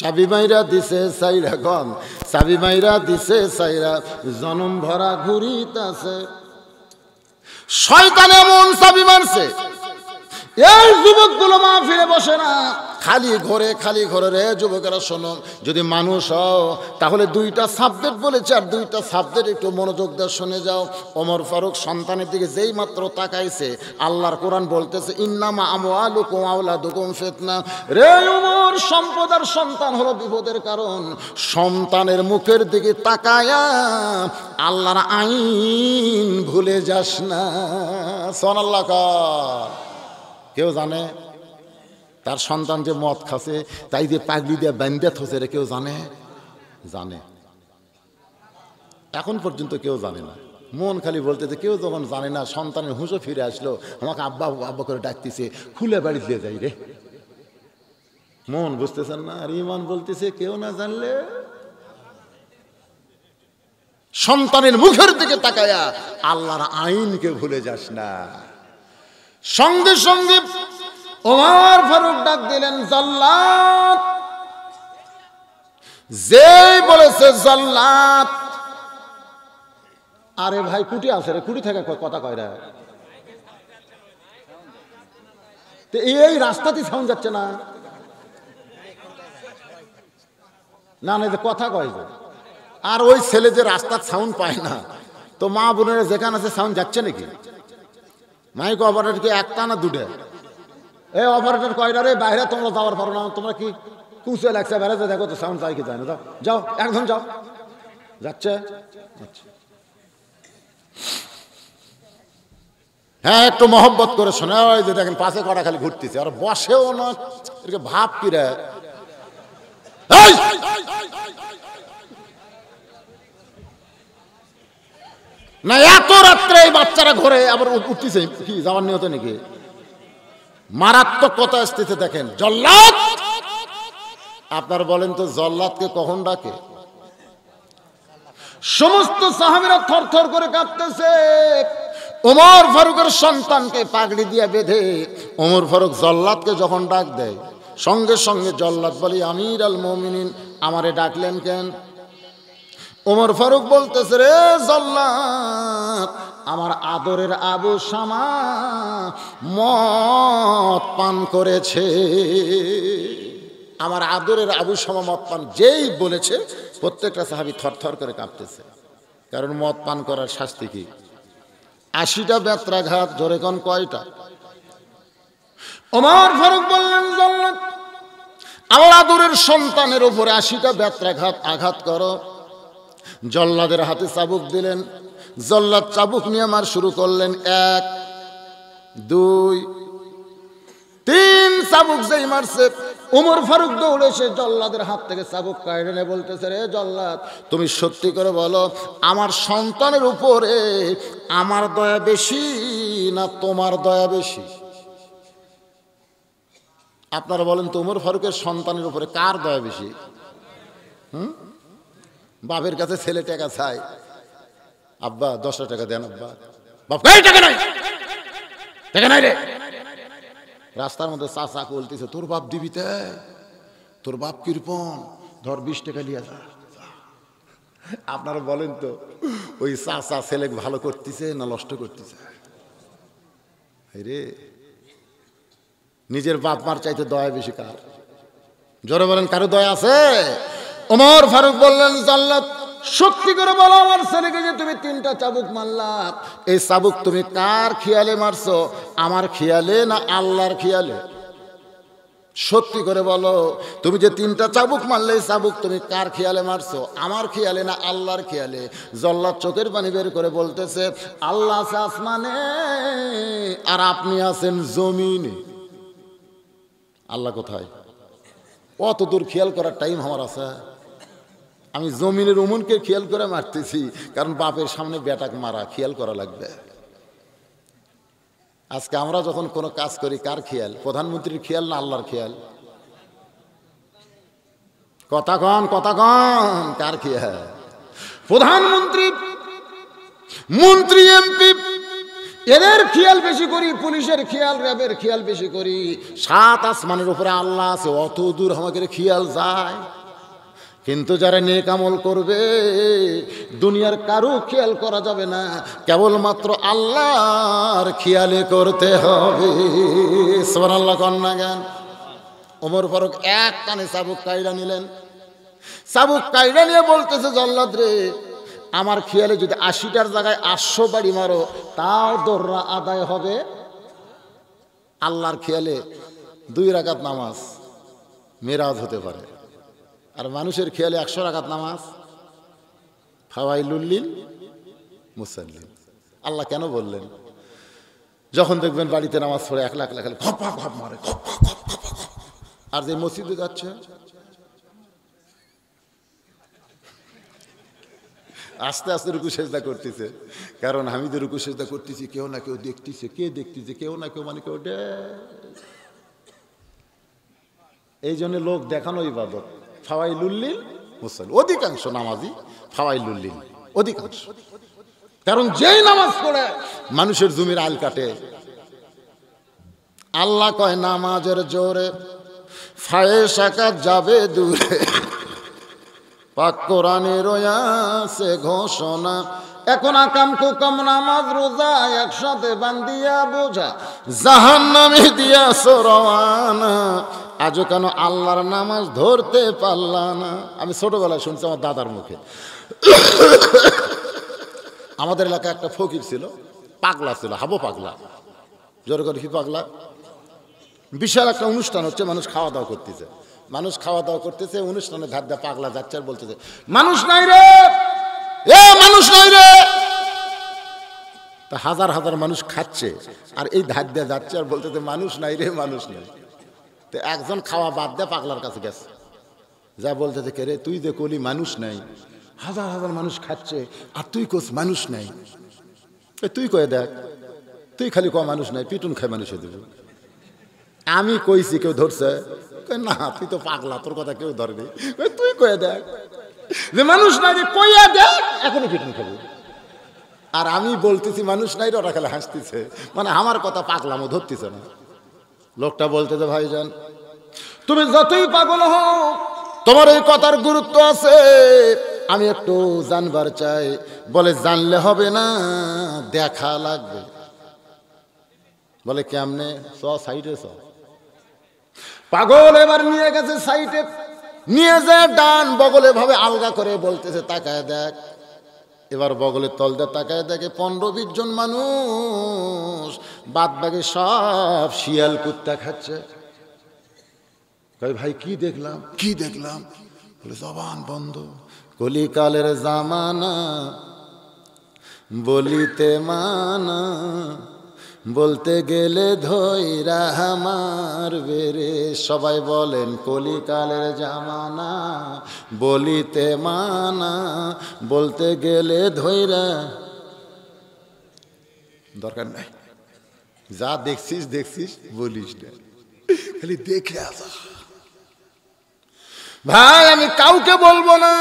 চাবি মাইরা দিছে সাইরা গন চাবি মাইরা দিছে সাইরা জনম ভরা ঘুরিতাছে শয়তান এমন চাবি মারছে এই যুবকগুলো মা ফিরে বসে না খালি ঘরে খালি ঘরে রে যুবকেরা শোনো যদি মানুষ হও তাহলে দুইটা সাবজেক্ট বলেছে আর দুইটা সাবজেক্ট একটু মনোযোগ দেওয়া শুনে যাও অমর ফারুক সন্তানের দিকে যেই মাত্র তাকাইছে আল্লাহর কোরআন বলতেছে ইন্নামা আমওয়ালু কোমাওলা দুকুম ফেতনা রে ওমর সম্পদ আর সন্তান হলো বিপদের কারণ সন্তানের মুখের দিকে তাকায়া আল্লাহর আইন ভুলে যাস না সনাল্লাহ কেউ জানে তার সন্তান যে মদ খাসে তাই যে পাগলি দিয়ে ব্যান্ডেত হচ্ছে রে কেউ জানে জানে এখন পর্যন্ত কেউ জানে না মন খালি বলতেছে কেউ যখন জানে না সন্তানের হুঁচো ফিরে আসলো আমাকে আব্বা আব্বা করে ডাকতেছে খুলে বাড়ি দিয়ে যাই রে মন বুঝতেছেন না আর ইমান বলতেছে কেউ না জানলে সন্তানের মুখের দিকে তাকায়া আল্লাহর আইনকে ভুলে যাস না সঙ্গে সঙ্গে ওমার ফারুক ডাক দিলেন জল্লাদ যে বলেছে জল্লাদ আরে ভাই কুটি আছে রে কুটি থেকে কথা কয় রে তো এই রাস্তাতেই সাউন্ড যাচ্ছে না না না যে কথা কয় যে আর ওই ছেলে যে রাস্তার সাউন্ড পায় না তো মা বোনের যেখানে আছে সাউন্ড যাচ্ছে নাকি মাইক অপারেটর কি একটানা না দুটে এ অপারেটর কয়টা রে বাইরে তোমরা যাওয়ার পারো না তোমরা কি কুচে লাগছে বেড়াতে দেখো তো সাউন্ড চাই কি যায় না যাও একদম যাও যাচ্ছে হ্যাঁ একটু মহব্বত করে শোনা হয় যে দেখেন পাশে কটা খালি ঘুরতেছে আর বসেও না ভাব কিরে না এত রাত্রে এই বাচ্চারা ঘরে আবার উঠতেছে কি যাওয়ার নিয়ত নাকি মারাত্মক কথা স্থিতি দেখেন জল্লাদ আপনার বলেন তো জল্লাদকে কখন ডাকে সমস্ত সাহাবিরা থর থর করে কাঁপতেছে ওমর ফারুকের সন্তানকে পাগড়ি দিয়ে বেঁধে ওমর ফারুক জল্লাদকে যখন ডাক দেয় সঙ্গে সঙ্গে জল্লাদ বলি আমির আল মমিনিন আমারে ডাকলেন কেন ওমর ফারুক বলতেছে রে জল্লাদ আমার আদরের আবু শামা মদ পান করেছে আমার আদরের আবু শামা মদ পান যেই বলেছে প্রত্যেকটা সাহাবি থরথর করে কাঁপতেছে কারণ মদ পান করার শাস্তি কি আশিটা ব্যত্রাঘাত জোরেকন কয়টা ওমর ফারুক বললেন জল্লাদ আমার আদরের সন্তানের উপরে আশিটা ব্যত্রাঘাত আঘাত করো জল্লাদের হাতে চাবুক দিলেন জল্লাদ চাবুক নিয়ে আমার শুরু করলেন এক দুই তিন চাবুক যেই মারছে উমর ফারুক দৌড়ে সে জল্লাদের হাত থেকে চাবুক কায়ডেনে বলতেছে রে জল্লাদ তুমি সত্যি করে বলো আমার সন্তানের উপরে আমার দয়া বেশি না তোমার দয়া বেশি আপনারা বলেন তো উমর ফারুকের সন্তানের উপরে কার দয়া বেশি হুম বাপের কাছে ছেলে টাকা চাই আব্বা দশটা টাকা দেন আব্বা বাপ টাকা নাই টাকা নাই রে রাস্তার মধ্যে চা কলতেছে তোর বাপ দিবি তে তোর বাপ কিরপন ধর বিশ টাকা নিয়ে যা আপনারা বলেন তো ওই চা ছেলে ভালো করতেছে না নষ্ট করতেছে রে নিজের বাপ মার চাইতে দয়া বেশি কার জোরে বলেন কারো দয়া আছে ওমর ফারুক বললেন জাল্লাত সত্যি করে বলো আমার ছেলেকে যে তুমি তিনটা চাবুক মারলা এই চাবুক তুমি কার খেয়ালে মারছো আমার খেয়ালে না আল্লাহর খেয়ালে সত্যি করে বলো তুমি যে তিনটা চাবুক মারলে চাবুক তুমি কার খেয়ালে মারছো আমার খেয়ালে না আল্লাহর খেয়ালে জল্লার চোখের পানি বের করে বলতেছে আল্লাহ আছে আসমানে আর আপনি আছেন জমিনে আল্লাহ কোথায় অত দূর খেয়াল করার টাইম আমার আছে আমি জমিনের উমুনকে খেয়াল করে মারতেছি কারণ বাপের সামনে বেটাক মারা খেয়াল করা লাগবে আজকে আমরা যখন কোনো কাজ করি কার খেয়াল প্রধানমন্ত্রীর খেয়াল না আল্লাহর খেয়াল কথা কন কথা কন কার খেয়াল প্রধানমন্ত্রী মন্ত্রী এমপি এদের খেয়াল বেশি করি পুলিশের খেয়াল র্যাবের খেয়াল বেশি করি সাত আসমানের উপরে আল্লাহ আছে অত দূর আমাকে খেয়াল যায় কিন্তু যারা নেকামল করবে দুনিয়ার কারো খেয়াল করা যাবে না কেবলমাত্র আল্লাহর খেয়ালে করতে হবে সোমান আল্লাহ কন্যা গান ওমর ফারুক এক কানে সাবুক কাইরা নিলেন সাবুক কাইরা নিয়ে বলতেছে জল্লাদ রে আমার খেয়ালে যদি আশিটার জায়গায় আটশো বাড়ি মারো তাও দোররা আদায় হবে আল্লাহর খেয়ালে দুই রাকাত নামাজ মেরাজ হতে পারে আর মানুষের খেয়ালে একশো রাখাত নামাজ ফাওয়াইলুল্লিল মুসাল্লিম আল্লাহ কেন বললেন যখন দেখবেন বাড়িতে নামাজ পড়ে এক লাখ লাখ খপা খপ মারে আর যে মসজিদে যাচ্ছে আস্তে আস্তে রুকু সেজদা করতেছে কারণ আমি যে রুকু সেজদা করতেছি কেউ না কেউ দেখতেছে কে দেখতেছে কেউ না কেউ মানে কেউ এই জন্য লোক দেখানো ইবাদত ফাওয়াইলুল্লিল অধিকাংশ ফাওয়াইলুল্লিল অধিকাংশ কারণ যেই নামাজ পড়ে মানুষের জমির আল কাটে আল্লাহ কয় নামাজের জোরে ফায়ে শাখা যাবে দূরে পাক কোরআনে রয়াছে ঘোষণা এখন আকাম কুকাম নামাজ রোজা একসাথে বান্দিয়া বোঝা জাহান নামে দিয়া সরওয়ানা আজও কেন আল্লাহর নামাজ ধরতে পারলাম না আমি ছোটোবেলায় শুনছি আমার দাদার মুখে আমাদের এলাকায় একটা ফকির ছিল পাগলা ছিল হাবো পাগলা জোর করে কি পাগলা বিশাল একটা অনুষ্ঠান হচ্ছে মানুষ খাওয়া দাওয়া করতেছে মানুষ খাওয়া দাওয়া করতেছে অনুষ্ঠানে ধার দেয় পাগলা যাচ্ছে আর বলতেছে মানুষ নাই রে এ মানুষ নাই রে তা হাজার হাজার মানুষ খাচ্ছে আর এই ধার দিয়ে যাচ্ছে আর বলতেছে মানুষ নাই রে মানুষ নাই তো একজন খাওয়া বাদ দেয় পাগলার কাছে গেছে যা বলতে কে রে তুই যে কলি মানুষ নাই হাজার হাজার মানুষ খাচ্ছে আর তুই কোস মানুষ নাই তুই কয়ে দেখ তুই খালি ক মানুষ নাই পিটুন খায় হয়ে দেবে আমি কইছি কেউ ধরছে না তুই তো পাগলা তোর কথা কেউ ধরবে তুই কয়ে দেখ যে মানুষ নাই যে কইয়া দেখ এখনই পিটুন খাবি আর আমি বলতেছি মানুষ নাই ওরা খেলে হাসতেছে মানে আমার কথা পাগলামো ধরতেছে না লোকটা বলতে তো যান তুমি যতই পাগল হও তোমার এই কথার গুরুত্ব আছে আমি একটু জানবার চাই বলে জানলে হবে না দেখা লাগবে বলে কেমনে স সাইডে স পাগল এবার নিয়ে গেছে সাইটে নিয়ে যায় ডান বগলে ভাবে আলগা করে বলতেছে তাকায় দেখ এবার বগলের তলদা তাকায় দেখে পনেরো বিশ জন মানুষ বাদ বাকি সব শিয়াল কুত্তা খাচ্ছে ভাই কি দেখলাম কি দেখলাম বলে জবান বন্ধ কলিকালের জামানা বলিতে মানা বলতে গেলে ধৈরা আমার বেরে সবাই বলেন কলিকালের জামানা বলিতে মানা বলতে গেলে ধৈরা দরকার নাই যা দেখছিস দেখছিস বলিস না খালি দেখে আসা ভাই আমি কাউকে বলবো না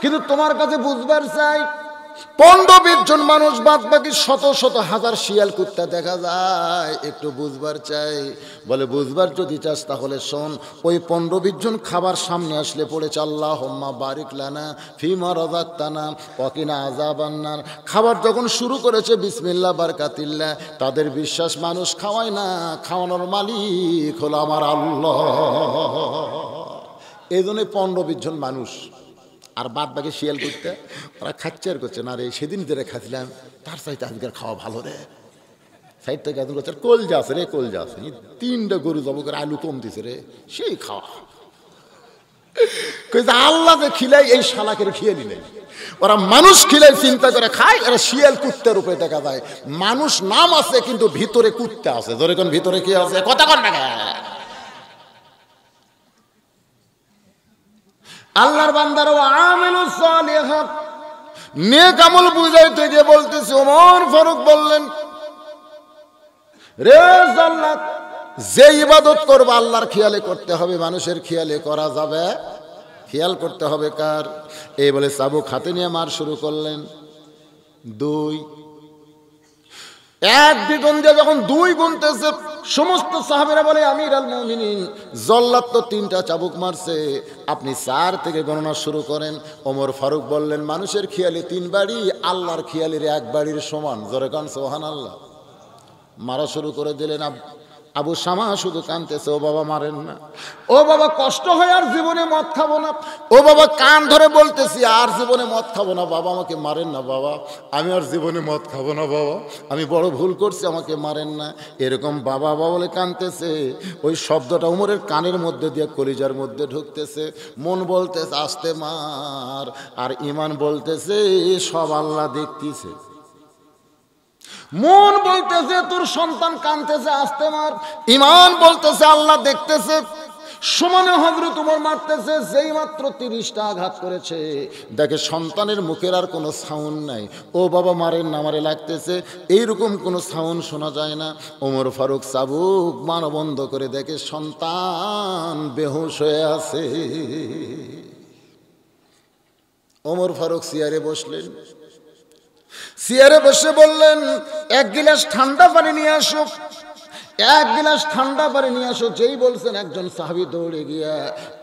কিন্তু তোমার কাছে বুঝবার চাই পনেরো বিশ জন মানুষ বাদ বাকি শত শত হাজার শিয়াল কুত্তা দেখা যায় একটু বুঝবার চাই বলে বুঝবার যদি চাস তাহলে শোন ওই পনেরো বিশ জন খাবার সামনে আসলে পড়েছে আল্লাহ হোম্মা বারিক লানা ফিমা রজাক তানা পকিনা আজাবান্নার খাবার যখন শুরু করেছে বিসমিল্লা বারকাতিল্লা তাদের বিশ্বাস মানুষ খাওয়ায় না খাওয়ানোর মালিক হলো আমার আল্লাহ এই জন্যই পনেরো বিশ জন মানুষ আর বাদ বাকি শিয়াল করতে ওরা খাচ্ছে আর করছে না রে সেদিন যে খাচ্ছিলাম তার চাইতে আজকের খাওয়া ভালো রে সাইড থেকে আদুর করছে কোল যাস রে কোল যাস তিনটা গরু জব করে আলু কম দিছে রে সেই খাওয়া কইছে আল্লাহ যে খিলাই এই শালাকে খেয়ে নিলে ওরা মানুষ খিলাই চিন্তা করে খায় ওরা শিয়াল কুত্তার উপরে দেখা যায় মানুষ নাম আছে কিন্তু ভিতরে কুত্তা আছে ধরে কোন ভিতরে কি আছে কথা কন না আল্লাহর বান্দার নেক আমল বুঝাইতে গিয়ে বলতেছে ওমর ফারুক বললেন রে জান্নাত যে ইবাদত করবে আল্লাহর খেয়ালে করতে হবে মানুষের খেয়ালে করা যাবে খেয়াল করতে হবে কার এই বলে সাবুক হাতে নিয়ে মার শুরু করলেন দুই এক দ্বিগুণ দিয়ে যখন দুই গুনতেছে সমস্ত সাহাবেরা বলে আমির আল মমিনিন জল্লাদ তো তিনটা চাবুক মারছে আপনি চার থেকে গণনা শুরু করেন ওমর ফারুক বললেন মানুষের খেয়ালি তিন বাড়ি আল্লাহর খেয়ালির এক বাড়ির সমান জোরে কান সোহান আল্লাহ মারা শুরু করে দিলেন আবু শামা শুধু কানতেছে ও বাবা মারেন না ও বাবা কষ্ট হয় আর জীবনে মদ খাবো না ও বাবা কান ধরে বলতেছি আর জীবনে মদ খাবো না বাবা আমাকে মারেন না বাবা আমি আর জীবনে মদ খাবো না বাবা আমি বড় ভুল করছি আমাকে মারেন না এরকম বাবা বাবা বলে কানতেছে ওই শব্দটা উমরের কানের মধ্যে দিয়ে কলিজার মধ্যে ঢুকতেছে মন বলতেছে আসতে মার আর ইমান বলতেছে সব আল্লাহ দেখতেছে মন বলতেছে তোর সন্তান কানতেছে আসতে মার ইমান বলতেছে আল্লাহ দেখতেছে সমানে হগরু তোমার মারতেছে যেই মাত্র তিরিশটা আঘাত করেছে দেখে সন্তানের মুখের আর কোনো সাউন্ড নাই ও বাবা মারেন না মারে লাগতেছে এইরকম কোনো সাউন্ড শোনা যায় না ওমর ফারুক সাবুক মানবন্ধ করে দেখে সন্তান বেহুশ হয়ে আছে ওমর ফারুক সিয়ারে বসলেন চেয়ারে বসে বললেন এক গিলাস ঠান্ডা পানি নিয়ে আসুক এক গিলাস ঠান্ডা পানি নিয়ে আসো যেই বলছেন একজন সাহাবি দৌড়ে গিয়া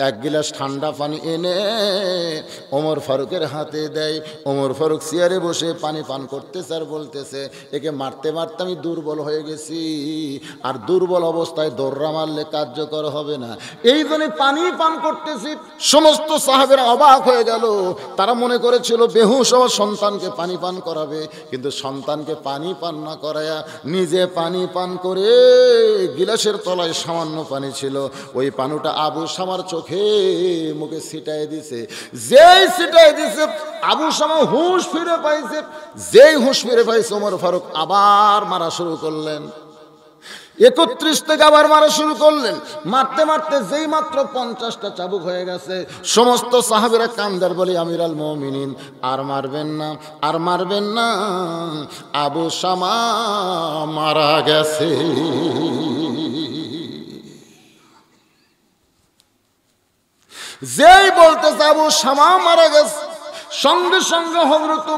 এক গিলাস ঠান্ডা পানি এনে ওমর ফারুকের হাতে দেয় ওমর ফারুক চেয়ারে বসে পানি পান করতেছে আর বলতেছে একে মারতে মারতে আমি দুর্বল হয়ে গেছি আর দুর্বল অবস্থায় দৌড়া মারলে কার্যকর হবে না এই জন্য পানি পান করতেছি সমস্ত সাহাবেরা অবাক হয়ে গেল তারা মনে করেছিল বেহুশ সহ সন্তানকে পানি পান করাবে কিন্তু সন্তানকে পানি পান না করায়া নিজে পানি পান করে গিলাসের তলায় সামান্য পানি ছিল ওই পানুটা আবু সামার চোখে মুখে ছিটাই দিছে যেই ছিটাই দিছে আবু সামা হুঁশ ফিরে পাইছে যেই হুঁশ ফিরে পাইছে ওমর ফারুক আবার মারা শুরু করলেন একত্রিশ থেকে আবার মারা শুরু করলেন মারতে মারতে যেই মাত্র পঞ্চাশটা চাবুক হয়ে গেছে সমস্ত সাহাবিরা কান্দার বলে আমিরাল মমিনিন আর মারবেন না আর মারবেন না আবু সামা মারা গেছে যেই বলতে আবু সামা মারা গেছে সঙ্গে সঙ্গে হজরত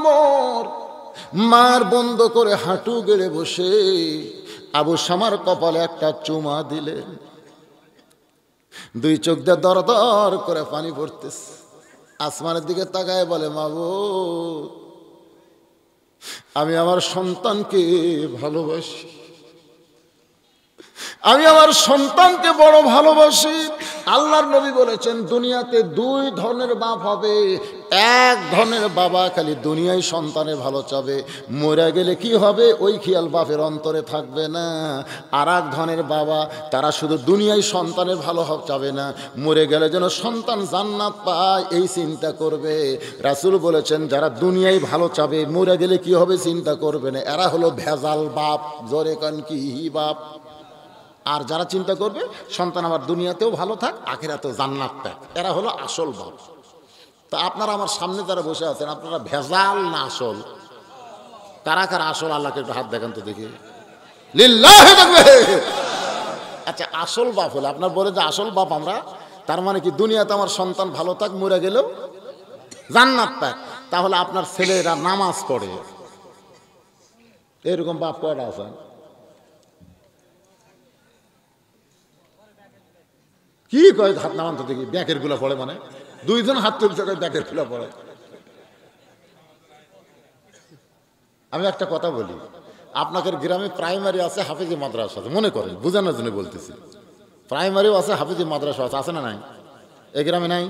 মার বন্ধ করে হাঁটু গেড়ে বসে আবু সামার কপালে একটা চুমা দিলেন দুই চোখ দিয়ে দর দর করে পানি পড়তেছে আসমানের দিকে তাকায় বলে মাবু আমি আমার সন্তানকে ভালোবাসি আমি আমার সন্তানকে বড় ভালোবাসি আল্লাহর নবী বলেছেন দুনিয়াতে দুই ধরনের বাপ হবে এক ধরনের বাবা খালি দুনিয়ায় সন্তানে ভালো চাবে মরে গেলে কি হবে ওই খেয়াল বাপের অন্তরে থাকবে না আর এক ধরনের বাবা তারা শুধু দুনিয়ায় সন্তানে ভালো চাবে না মরে গেলে যেন সন্তান জান্নাত পায় এই চিন্তা করবে রাসুল বলেছেন যারা দুনিয়ায় ভালো চাবে মরে গেলে কি হবে চিন্তা করবে না এরা হলো ভেজাল বাপ জোরে কান কি বাপ আর যারা চিন্তা করবে সন্তান আমার দুনিয়াতেও ভালো থাক আখেরাতেও জান্নাত থাক এরা হলো আসল বাপ তা আপনারা আমার সামনে তারা বসে আছেন আপনারা ভেজাল না আসল কারা কারা আসল আল্লাহকে একটু হাত দেখান তো দেখি আচ্ছা আসল বাপ হলো আপনার বলে যে আসল বাপ আমরা তার মানে কি দুনিয়াতে আমার সন্তান ভালো থাক মরে গেলেও জান্নাত থাক তাহলে আপনার ছেলেরা নামাজ পড়ে এরকম বাপ কয়টা আছেন কি কয় হাত নামান তো দেখি ব্যাকের গুলা পড়ে মানে দুইজন হাত তুলছে কয় ব্যাকের গুলা পড়ে আমি একটা কথা বলি আপনাদের গ্রামে প্রাইমারি আছে হাফিজি মাদ্রাসা আছে মনে করেন বোঝানোর জন্য বলতেছি প্রাইমারিও আছে হাফিজি মাদ্রাসা আছে আছে না নাই এই গ্রামে নাই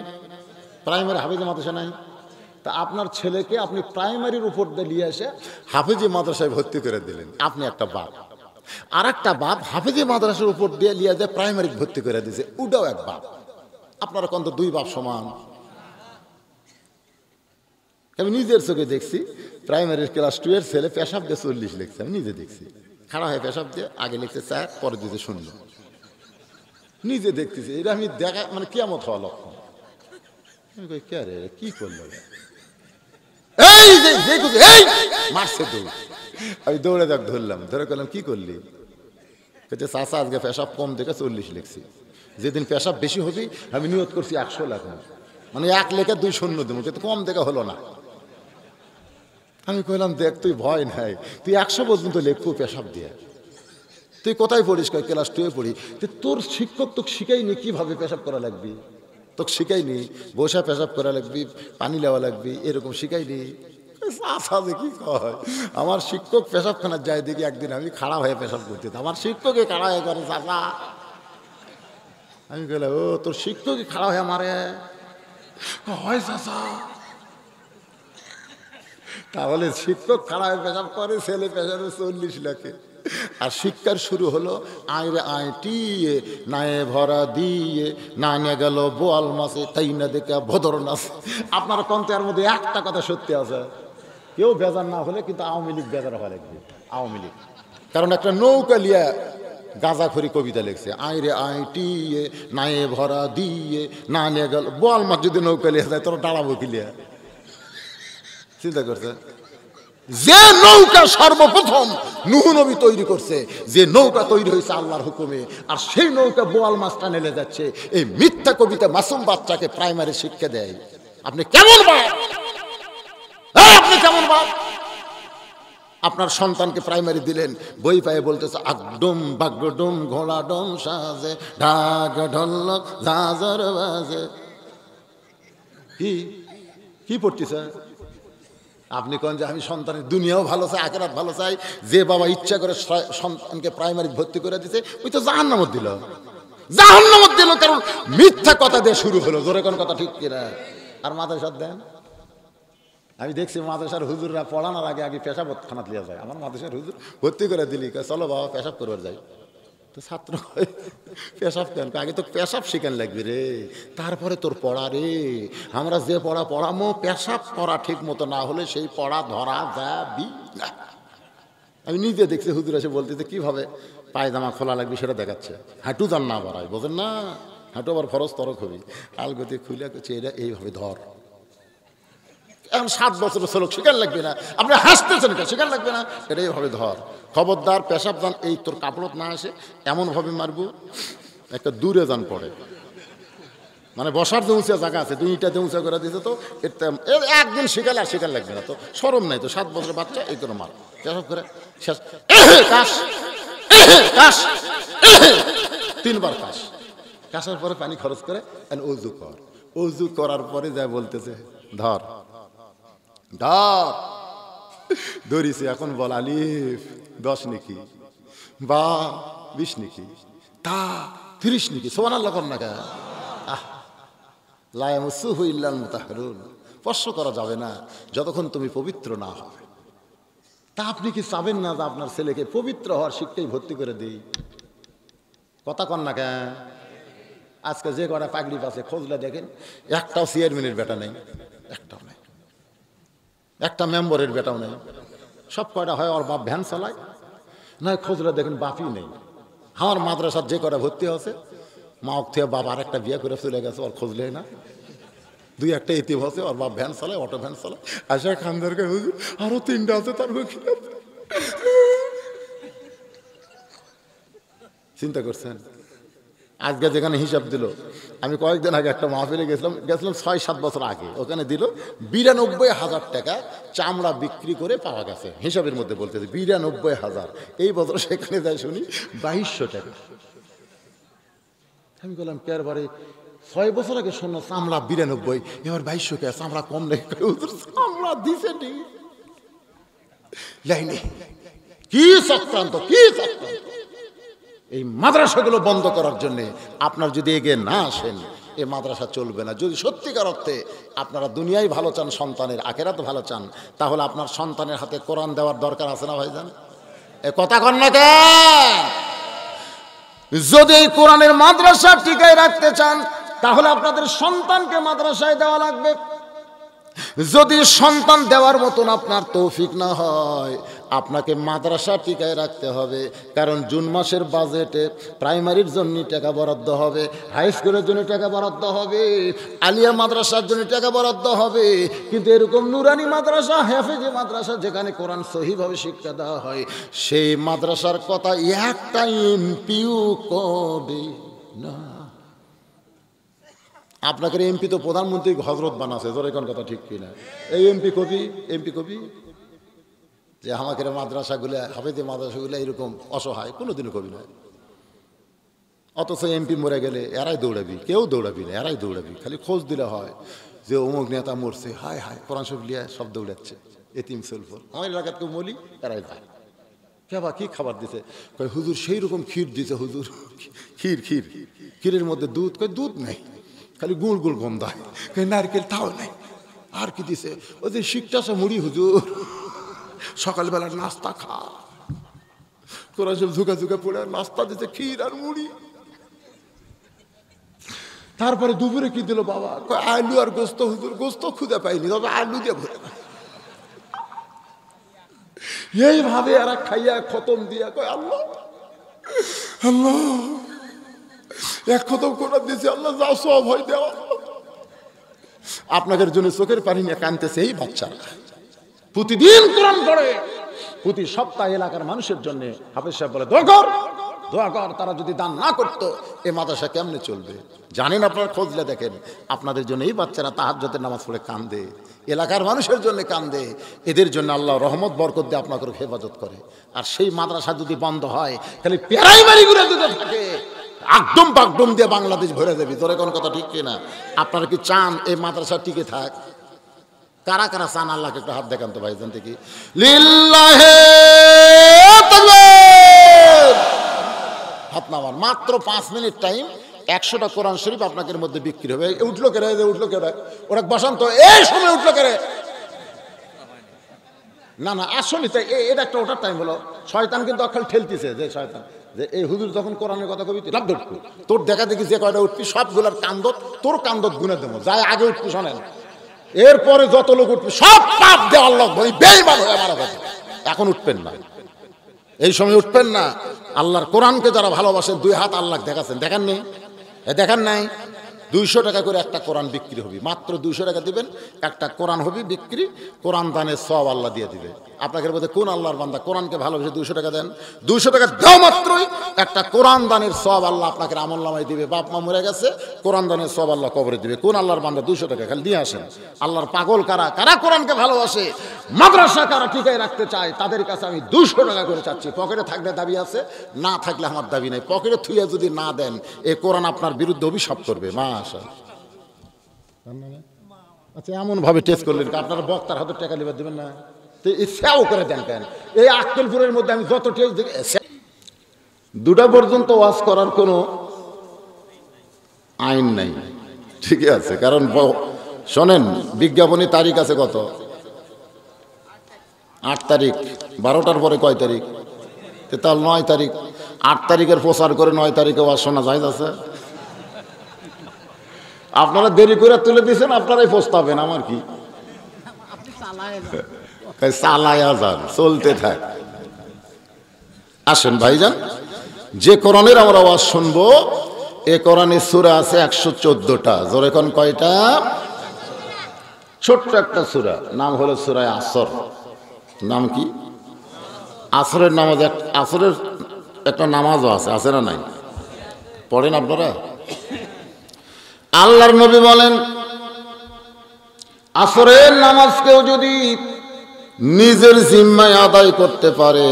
প্রাইমারি হাফিজি মাদ্রাসা নাই তা আপনার ছেলেকে আপনি প্রাইমারির উপর দিয়ে এসে হাফিজি মাদ্রাসায় ভর্তি করে দিলেন আপনি একটা বাঘ আর একটা বাপ হাফিজি মাদ্রাসার উপর দিয়ে লিয়া যায় প্রাইমারি ভর্তি করে দিয়েছে ওটাও এক বাপ আপনারা কন্ত দুই বাপ সমান আমি নিজের চোখে দেখছি প্রাইমারি ক্লাস টু এর ছেলে পেশাব দিয়ে চল্লিশ লিখছে আমি নিজে দেখছি খাড়া হয়ে পেশাব দিয়ে আগে লিখছে স্যার পরে দিতে শুনল নিজে দেখতেছি এটা আমি দেখা মানে কেমন হওয়া লক্ষণ আমি কই কে রে কি করলো এই মারছে দৌড় আমি দৌড়ে দেখ ধরলাম ধরে করলাম কি করলি যে চাষা আজকে পেশাব কম দেখে চল্লিশ লিখছি যেদিন পেশাব বেশি হবে আমি নিয়ত করছি একশো লাখ মানে এক লেখে দুই শূন্য দেবো কিন্তু কম দেখে হলো না আমি কইলাম দেখ তুই ভয় নাই তুই একশো পর্যন্ত লেখবো পেশাব দিয়ে তুই কোথায় পড়িস কয় ক্লাস টুয়ে পড়ি তুই তোর শিক্ষক তোকে শিখাইনি কীভাবে পেশাব করা লাগবি তোকে শিখাইনি বসা পেশাব করা লাগবি পানি লেওয়া লাগবি এরকম শিখাইনি দেখি কয় আমার শিক্ষক খানার যায় দেখি একদিন আমি খাড়া হয়ে পেশাব করতে আমার শিক্ষকে খাড়া হয়ে করে চাষা আমি গেলে ও তোর শিক্ষকই খাড়া হয়ে মারে হয় চাষা তাহলে শিক্ষক খাড়া হয়ে পেশাব করে ছেলে পেশাবে চল্লিশ লাখে আর শিক্ষার শুরু হলো আয়রে আয় টিয়ে নায়ে ভরা দিয়ে নিয়ে গেল বোয়াল মাসে তাই না দেখে ভদর নাচে আপনার কন্তের মধ্যে একটা কথা সত্যি আছে কেউ বেজার না হলে কিন্তু আওয়ামী লীগ বেজার হওয়া লাগবে আওয়ামী লীগ কারণ একটা নৌকা লিয়া গাঁজাখড়ি কবিতা লিখছে আই রে আই টিয়ে নায়ে ভরা দিয়ে না নিয়ে গেল বল মাছ যদি নৌকা লিয়ে যায় তোরা দাঁড়াবো কি লিয়া চিন্তা করছে যে নৌকা সর্বপ্রথম নুহ নবী তৈরি করছে যে নৌকা তৈরি হয়েছে আল্লাহর হুকুমে আর সেই নৌকা বোয়াল মাছটা নেলে যাচ্ছে এই মিথ্যা কবিতা মাসুম বাচ্চাকে প্রাইমারি শিক্ষা দেয় আপনি কেমন পায় আপনি কেমন বাপ আপনার সন্তানকে প্রাইমারি দিলেন বই পায়ে বলতেছে আগডুম বাগডুম ঘোড়াডুম সাজে ঢাক ঢল্লক বাজে কি কি পড়তেছে হ্যাঁ? আপনি কোন যে আমি সন্তানের দুনিয়াও ভালো চাই আখেরাত ভালো চাই যে বাবা ইচ্ছা করে সন্তানকে প্রাইমারি ভর্তি করে দিছে ওই তো নামত দিল নামত দিল কারণ মিথ্যা কথা দিয়ে শুরু হলো জোরে কোন কথা ঠিক কিনা আর মাথায় সব দেন আমি দেখছি মাদ্রাসার হুজুররা পড়ানোর আগে আগে পেশাব খানা দিয়ে যায় আমার মাদ্রাসার হুজুর ভর্তি করে দিলি চলো বাবা পেশাব করবার যাই তো ছাত্র পেশাব কেন আগে তো পেশাব শিখান লাগবে রে তারপরে তোর পড়া রে আমরা যে পড়া পড়ামো পেশাব পড়া ঠিক মতো না হলে সেই পড়া ধরা যাবি আমি নিজে দেখছি হুজুর এসে যে কীভাবে পায়জামা খোলা লাগবে সেটা দেখাচ্ছে হাঁটু জান না বাড়ায় বোঝেন না হাঁটু আবার ফরজ তরক হবি আলগতি খুলে এটা এইভাবে ধর এখন ষাট বছরের চলক শিকার লাগবে না আপনি হাসতেছেন কেন শিকার লাগবে না এটা এইভাবে ধর খবরদার পেশাব দান এই তোর কাপড়ত না আসে এমনভাবে মারবো একটা দূরে যান পড়ে মানে বসার যে জায়গা আছে দুইটা ইটা করে দিতে তো এটা একদিন শিকার আর শিকার লাগবে না তো সরম নাই তো সাত বছরের বাচ্চা এই করে মার পেশাব করে শেষ কাশ কাশ তিনবার কাশ কাশার পরে পানি খরচ করে অজু কর অজু করার পরে যা বলতেছে ধর ডর ধরিছে এখন বল আলিফ দশ নিকি বা বিশ নিকি তা তিরিশ নিকি সোমান আল্লাহ কর না কেন লায়ামসু হইল্লাল মুতাহরুন স্পর্শ করা যাবে না যতক্ষণ তুমি পবিত্র না হবে তা আপনি কি চাবেন না যে আপনার ছেলেকে পবিত্র হওয়ার শিখতেই ভর্তি করে দিই কথা কন না কেন আজকে যে কটা পাগড়ি পাশে খোঁজলে দেখেন একটাও মিনিট বেটা নেই একটাও নেই একটা মেম্বরের বেটাও নেই সব কয়টা হয় ওর বাপ ভ্যান চালায় নয় খুচরা দেখুন বাপই নেই আমার মাদ্রাসার যে কটা ভর্তি আছে মা থেকে বাবার আর একটা বিয়ে করে চলে গেছে ওর খুঁজলেই না দুই একটা ইতি আছে ওর বাপ ভ্যান চালায় অটো ভ্যান চালায় আশা খানদারকে আরও তিনটা আছে তার চিন্তা করছেন আজকে যেখানে হিসাব দিল আমি কয়েকদিন আগে একটা মাহফিলে গেছিলাম গেছিলাম ছয় সাত বছর আগে ওখানে দিল বিরানব্বই হাজার টাকা চামড়া বিক্রি করে পাওয়া গেছে হিসাবের মধ্যে বলতে বিরানব্বই হাজার এই বছর সেখানে যাই শুনি বাইশশো টাকা আমি বললাম কে বারে ছয় বছর আগে শোনো চামড়া বিরানব্বই এবার বাইশশো কে চামড়া কম নেই চামড়া দিছে লাইনে কি চক্রান্ত কি চক্রান্ত এই মাদ্রাসাগুলো বন্ধ করার জন্য আপনার যদি এগিয়ে না আসেন এ মাদ্রাসা চলবে না যদি সত্যিকার অর্থে আপনারা দুনিয়ায় ভালো চান সন্তানের আখেরাত ভালো চান তাহলে আপনার সন্তানের হাতে কোরআন দেওয়ার দরকার আছে না জান এ কথা কন না যদি এই কোরআনের মাদ্রাসা টিকায় রাখতে চান তাহলে আপনাদের সন্তানকে মাদ্রাসায় দেওয়া লাগবে যদি সন্তান দেওয়ার মতন আপনার তৌফিক না হয় আপনাকে মাদ্রাসা টিকায় রাখতে হবে কারণ জুন মাসের বাজেটে প্রাইমারির জন্য টাকা বরাদ্দ হবে হাই স্কুলের জন্য টাকা বরাদ্দ হবে আলিয়া মাদ্রাসার জন্য টাকা বরাদ্দ হবে কিন্তু এরকম নুরানি মাদ্রাসা হেফেজে মাদ্রাসা যেখানে কোরআন সহিভাবে শিক্ষা দেওয়া হয় সেই মাদ্রাসার কথা একটা এমপিও কবে না আপনাকে এমপি তো প্রধানমন্ত্রী হজরত বানাছে জোর এখন কথা ঠিক কিনা এই এমপি কবি এমপি কবি যে আমাকে মাদ্রাসাগুলো হাফেজে মাদ্রাসাগুলো এরকম অসহায় কোনো দিনও কবি নয় অথচ এমপি মরে গেলে এরাই দৌড়াবি কেউ দৌড়াবি না এরাই দৌড়াবি খালি খোঁজ দিলে হয় যে অমুক নেতা মরছে হায় হায় কোরআন শরীফ লিয়া সব দৌড়াচ্ছে এতিম সেলফোর আমার এলাকার কেউ মলি এরাই যায় বা কি খাবার দিতে কয় হুজুর সেই রকম ক্ষীর দিতে হুজুর ক্ষীর ক্ষীর ক্ষীরের মধ্যে দুধ কয় দুধ নেই খালি গুড় গুড় গন্ধ হয় নারকেল তাও নেই আর কি দিছে ওই যে সে মুড়ি হুজুর সকালবেলা নাস্তা খা তোরা সব ধুকা ধুকা পড়ে নাস্তা দিতে ক্ষীর আর মুড়ি তারপরে দুপুরে কি দিল বাবা আলু আর গোস্ত হুজুর গোস্ত খুঁজে পাইনি তবে আলু দিয়ে ভরে এইভাবে এরা খাইয়া খতম দিয়া কয় আল্লাহ আল্লাহ এক খতম করে দিয়েছি আল্লাহ যাও সব হয় দেওয়া আপনাদের জন্য চোখের পানি নিয়ে কানতেছে এই বাচ্চারা প্রতিদিন কোরআন করে প্রতি সপ্তাহে এলাকার মানুষের জন্য হাফিজ সাহেব বলে দোয়া কর তারা যদি দান না করত এ মাদ্রাসা কেমনে চলবে জানেন আপনারা খোঁজলে দেখেন আপনাদের জন্য এই বাচ্চারা তাহাজ্যতের নামাজ পড়ে কান্দে এলাকার মানুষের জন্য কান্দে এদের জন্য আল্লাহ রহমত বরকত দিয়ে আপনাকে হেফাজত করে আর সেই মাদ্রাসা যদি বন্ধ হয় তাহলে প্রাইমারিগুলো যদি থাকে একদম পাকডম দিয়ে বাংলাদেশ ভরে দেবে তোর কোনো কথা ঠিক কিনা আপনারা কি চান এই মাদ্রাসা টিকে থাক কারা কারা চান আল্লাহকে একটু হাত দেখান তো জানতে কি লিল্লাহে হাত নামান মাত্র পাঁচ মিনিট টাইম একশোটা কোরআন শরীফ আপনাদের মধ্যে বিক্রি হবে উঠলো কে রে উঠলো কেরে ওরা বসন্ত এই সময় উঠলো কে না না আসলে তাই এটা একটা ওটার টাইম হলো শয়তান কিন্তু অকাল ঠেলতেছে যে শয়তান যে এই হুজুর যখন কোরআনের কথা কবি লাভ তোর দেখা দেখি যে কয়টা উঠবি সবগুলার কান্দত তোর কান্দত গুনে দেবো যাই আগে উঠতি শোনেন এরপরে যত লোক উঠবে সব পাপ দেওয়ার লোক বেই বেইমান হয়ে মারা এখন উঠবেন না এই সময় উঠবেন না আল্লাহর কোরআনকে যারা ভালোবাসেন দুই হাত আল্লাহ দেখাচ্ছেন দেখাননি দেখান নাই দুইশো টাকা করে একটা কোরআন বিক্রি হবে মাত্র দুইশো টাকা দিবেন একটা কোরআন হবে বিক্রি কোরআন দানের সব আল্লাহ দিয়ে দিবে আপনাকে বলতে কোন আল্লাহর বান্দা কোরআনকে ভালোবেসে দুইশো টাকা দেন দুইশো টাকা দেওয়া মাত্রই একটা কোরআন দানের সব আল্লাহ আপনাকে আমল নামাই দিবে বাপ মা মরে গেছে কোরআন দানের সব আল্লাহ কবরে দিবে কোন আল্লাহর বান্দা দুইশো টাকা খালি দিয়ে আসেন আল্লাহর পাগল কারা কারা কোরআনকে ভালোবাসে মাদ্রাসা কারা টিকায় রাখতে চায় তাদের কাছে আমি দুশো টাকা করে চাচ্ছি পকেটে থাকলে দাবি আছে না থাকলে আমার দাবি নেই পকেটে থুইয়া যদি না দেন এ কোরআন আপনার বিরুদ্ধে অভিশাপ করবে মা মাদ্রাসা মানে? আচ্ছা এমনভাবে টেস্ট করলেন আপনারা বক্তার হাতে টাকা লিবার দেবেন না তো স্যাও করে দেন কেন এই আক্কেলপুরের মধ্যে আমি যত টেস্ট দেখি দুটা পর্যন্ত ওয়াশ করার কোনো আইন নাই ঠিক আছে কারণ শোনেন বিজ্ঞাপনের তারিখ আছে কত আট তারিখ বারোটার পরে কয় তারিখ তাহলে নয় তারিখ আট তারিখের প্রচার করে নয় তারিখে ওয়াশ শোনা যায় আছে আপনারা দেরি করে তুলে দিয়েছেন আপনারাই পস্তাবেন আমার কি চালায়া যান চলতে থাক আসেন ভাইজান যে কোরআনের আমরা আওয়াজ শুনবো এ কোরআনে সুরা আছে একশো চোদ্দটা জোরে কয়টা ছোট্ট একটা সুরা নাম হলো সুরায় আসর নাম কি আসরের নামাজ আসরের একটা নামাজও আছে আছে না নাই পড়েন আপনারা আল্লাহর নবী বলেন আসরের নামাজ কেউ যদি নিজের জিম্মায় আদায় করতে পারে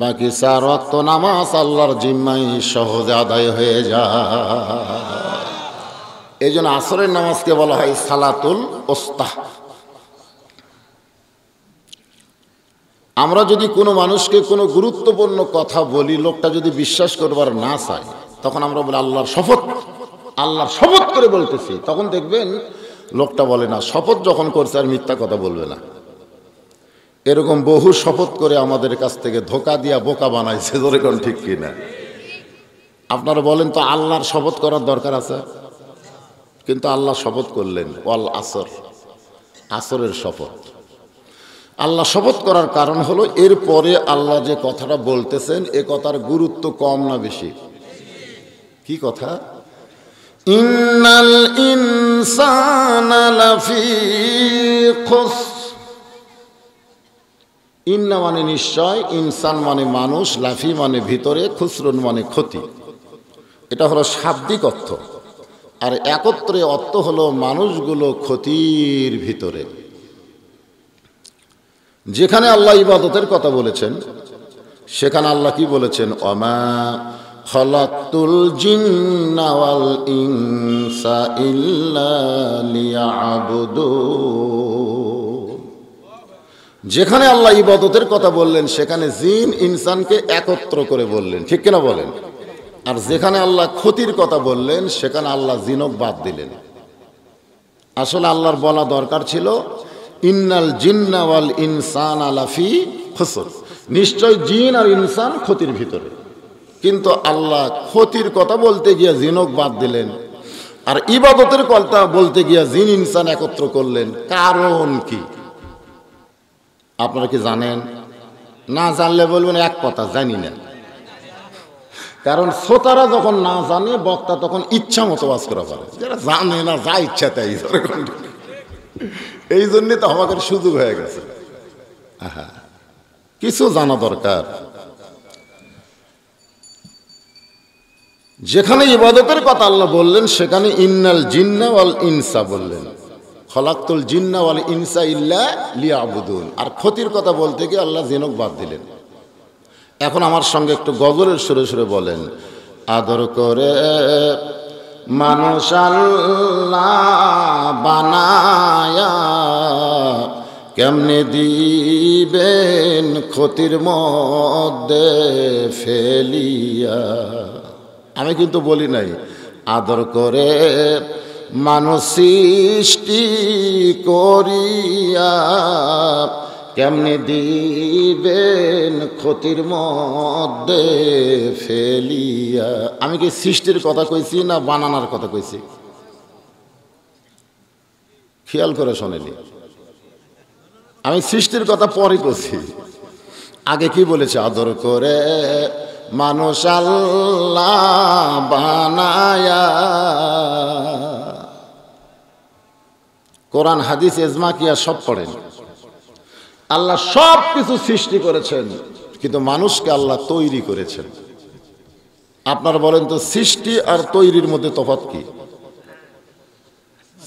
বাকি চার রক্ত নামাজ আল্লাহর জিম্মায় সহজে আদায় হয়ে যায় এই জন্য আসরের নামাজকে বলা হয় সালাতুল ওস্তাহ আমরা যদি কোনো মানুষকে কোনো গুরুত্বপূর্ণ কথা বলি লোকটা যদি বিশ্বাস করবার না চায় তখন আমরা বলি আল্লাহর শপথ আল্লাহ শপথ করে বলতেছি তখন দেখবেন লোকটা বলে না শপথ যখন করছে আর মিথ্যা কথা বলবে না এরকম বহু শপথ করে আমাদের কাছ থেকে ধোকা দিয়া বোকা বানাইছে যেরকম ঠিক কিনা আপনারা বলেন তো আল্লাহর শপথ করার দরকার আছে কিন্তু আল্লাহ শপথ করলেন অল আসর আসরের শপথ আল্লাহ শপথ করার কারণ হলো এরপরে আল্লাহ যে কথাটা বলতেছেন এ কথার গুরুত্ব কম না বেশি কি কথা ইন্নাল ইনসান লাফি খুসর ইন্না মানে নিশ্চয় ইনসান মানে মানুষ লাফি মানে ভিতরে খুসরুন মানে ক্ষতি এটা হলো শাব্দিক অর্থ আর একত্রে অর্থ হলো মানুষগুলো ক্ষতির ভিতরে যেখানে আল্লাহ ইবাদতের কথা বলেছেন সেখানে আল্লাহ কি বলেছেন অমা ইনসা ইল্লা যেখানে আল্লাহ ইবাদতের কথা বললেন সেখানে জিন ইনসানকে একত্র করে বললেন ঠিক কিনা বলেন আর যেখানে আল্লাহ ক্ষতির কথা বললেন সেখানে আল্লাহ জিনক বাদ দিলেন আসলে আল্লাহর বলা দরকার ছিল ইন্নাল জিন্নাওয়াল ইনসান আলাফি খসর নিশ্চয় জিন আর ইনসান ক্ষতির ভিতরে কিন্তু আল্লাহ ক্ষতির কথা বলতে গিয়া জিনক বাদ দিলেন আর ইবাদতের কথা বলতে গিয়া জিন ইনসান একত্র করলেন কারণ কি আপনারা কি জানেন না জানলে বলবেন এক কথা জানি না কারণ শ্রোতারা যখন না জানে বক্তা তখন ইচ্ছা মতো বাস করা পারে যারা জানে না যা ইচ্ছা তাই এই জন্যে তো আমাদের সুযোগ হয়ে গেছে কিছু জানা দরকার যেখানে ইবাদতের কথা আল্লাহ বললেন সেখানে ইন্নাল জিন্না ওয়াল ইনসা বললেন খলাক্তুল জিন্না ওয়াল ইনসা ইল্লা লিয়া আবুদুল আর ক্ষতির কথা বলতে গিয়ে আল্লাহ জিনক বাদ দিলেন এখন আমার সঙ্গে একটু গজলের সুরে সুরে বলেন আদর করে মানুষ বানায়া কেমনে দিবেন ক্ষতির মধ্যে ফেলিয়া আমি কিন্তু বলি নাই আদর করে মানুষ সৃষ্টি করিয়া কেমনি দিবেন ক্ষতির মধ্যে ফেলিয়া আমি কি সৃষ্টির কথা কইছি না বানানার কথা কইছি খেয়াল করে শোনেনি আমি সৃষ্টির কথা পরে করছি আগে কি বলেছে আদর করে মানুষ আল্লাহ বানায়া কোরআন হাদিস এজমা কিয়া সব পড়েন আল্লাহ সব কিছু সৃষ্টি করেছেন কিন্তু মানুষকে আল্লাহ তৈরি করেছেন আপনার বলেন তো সৃষ্টি আর তৈরির মধ্যে তফাত কি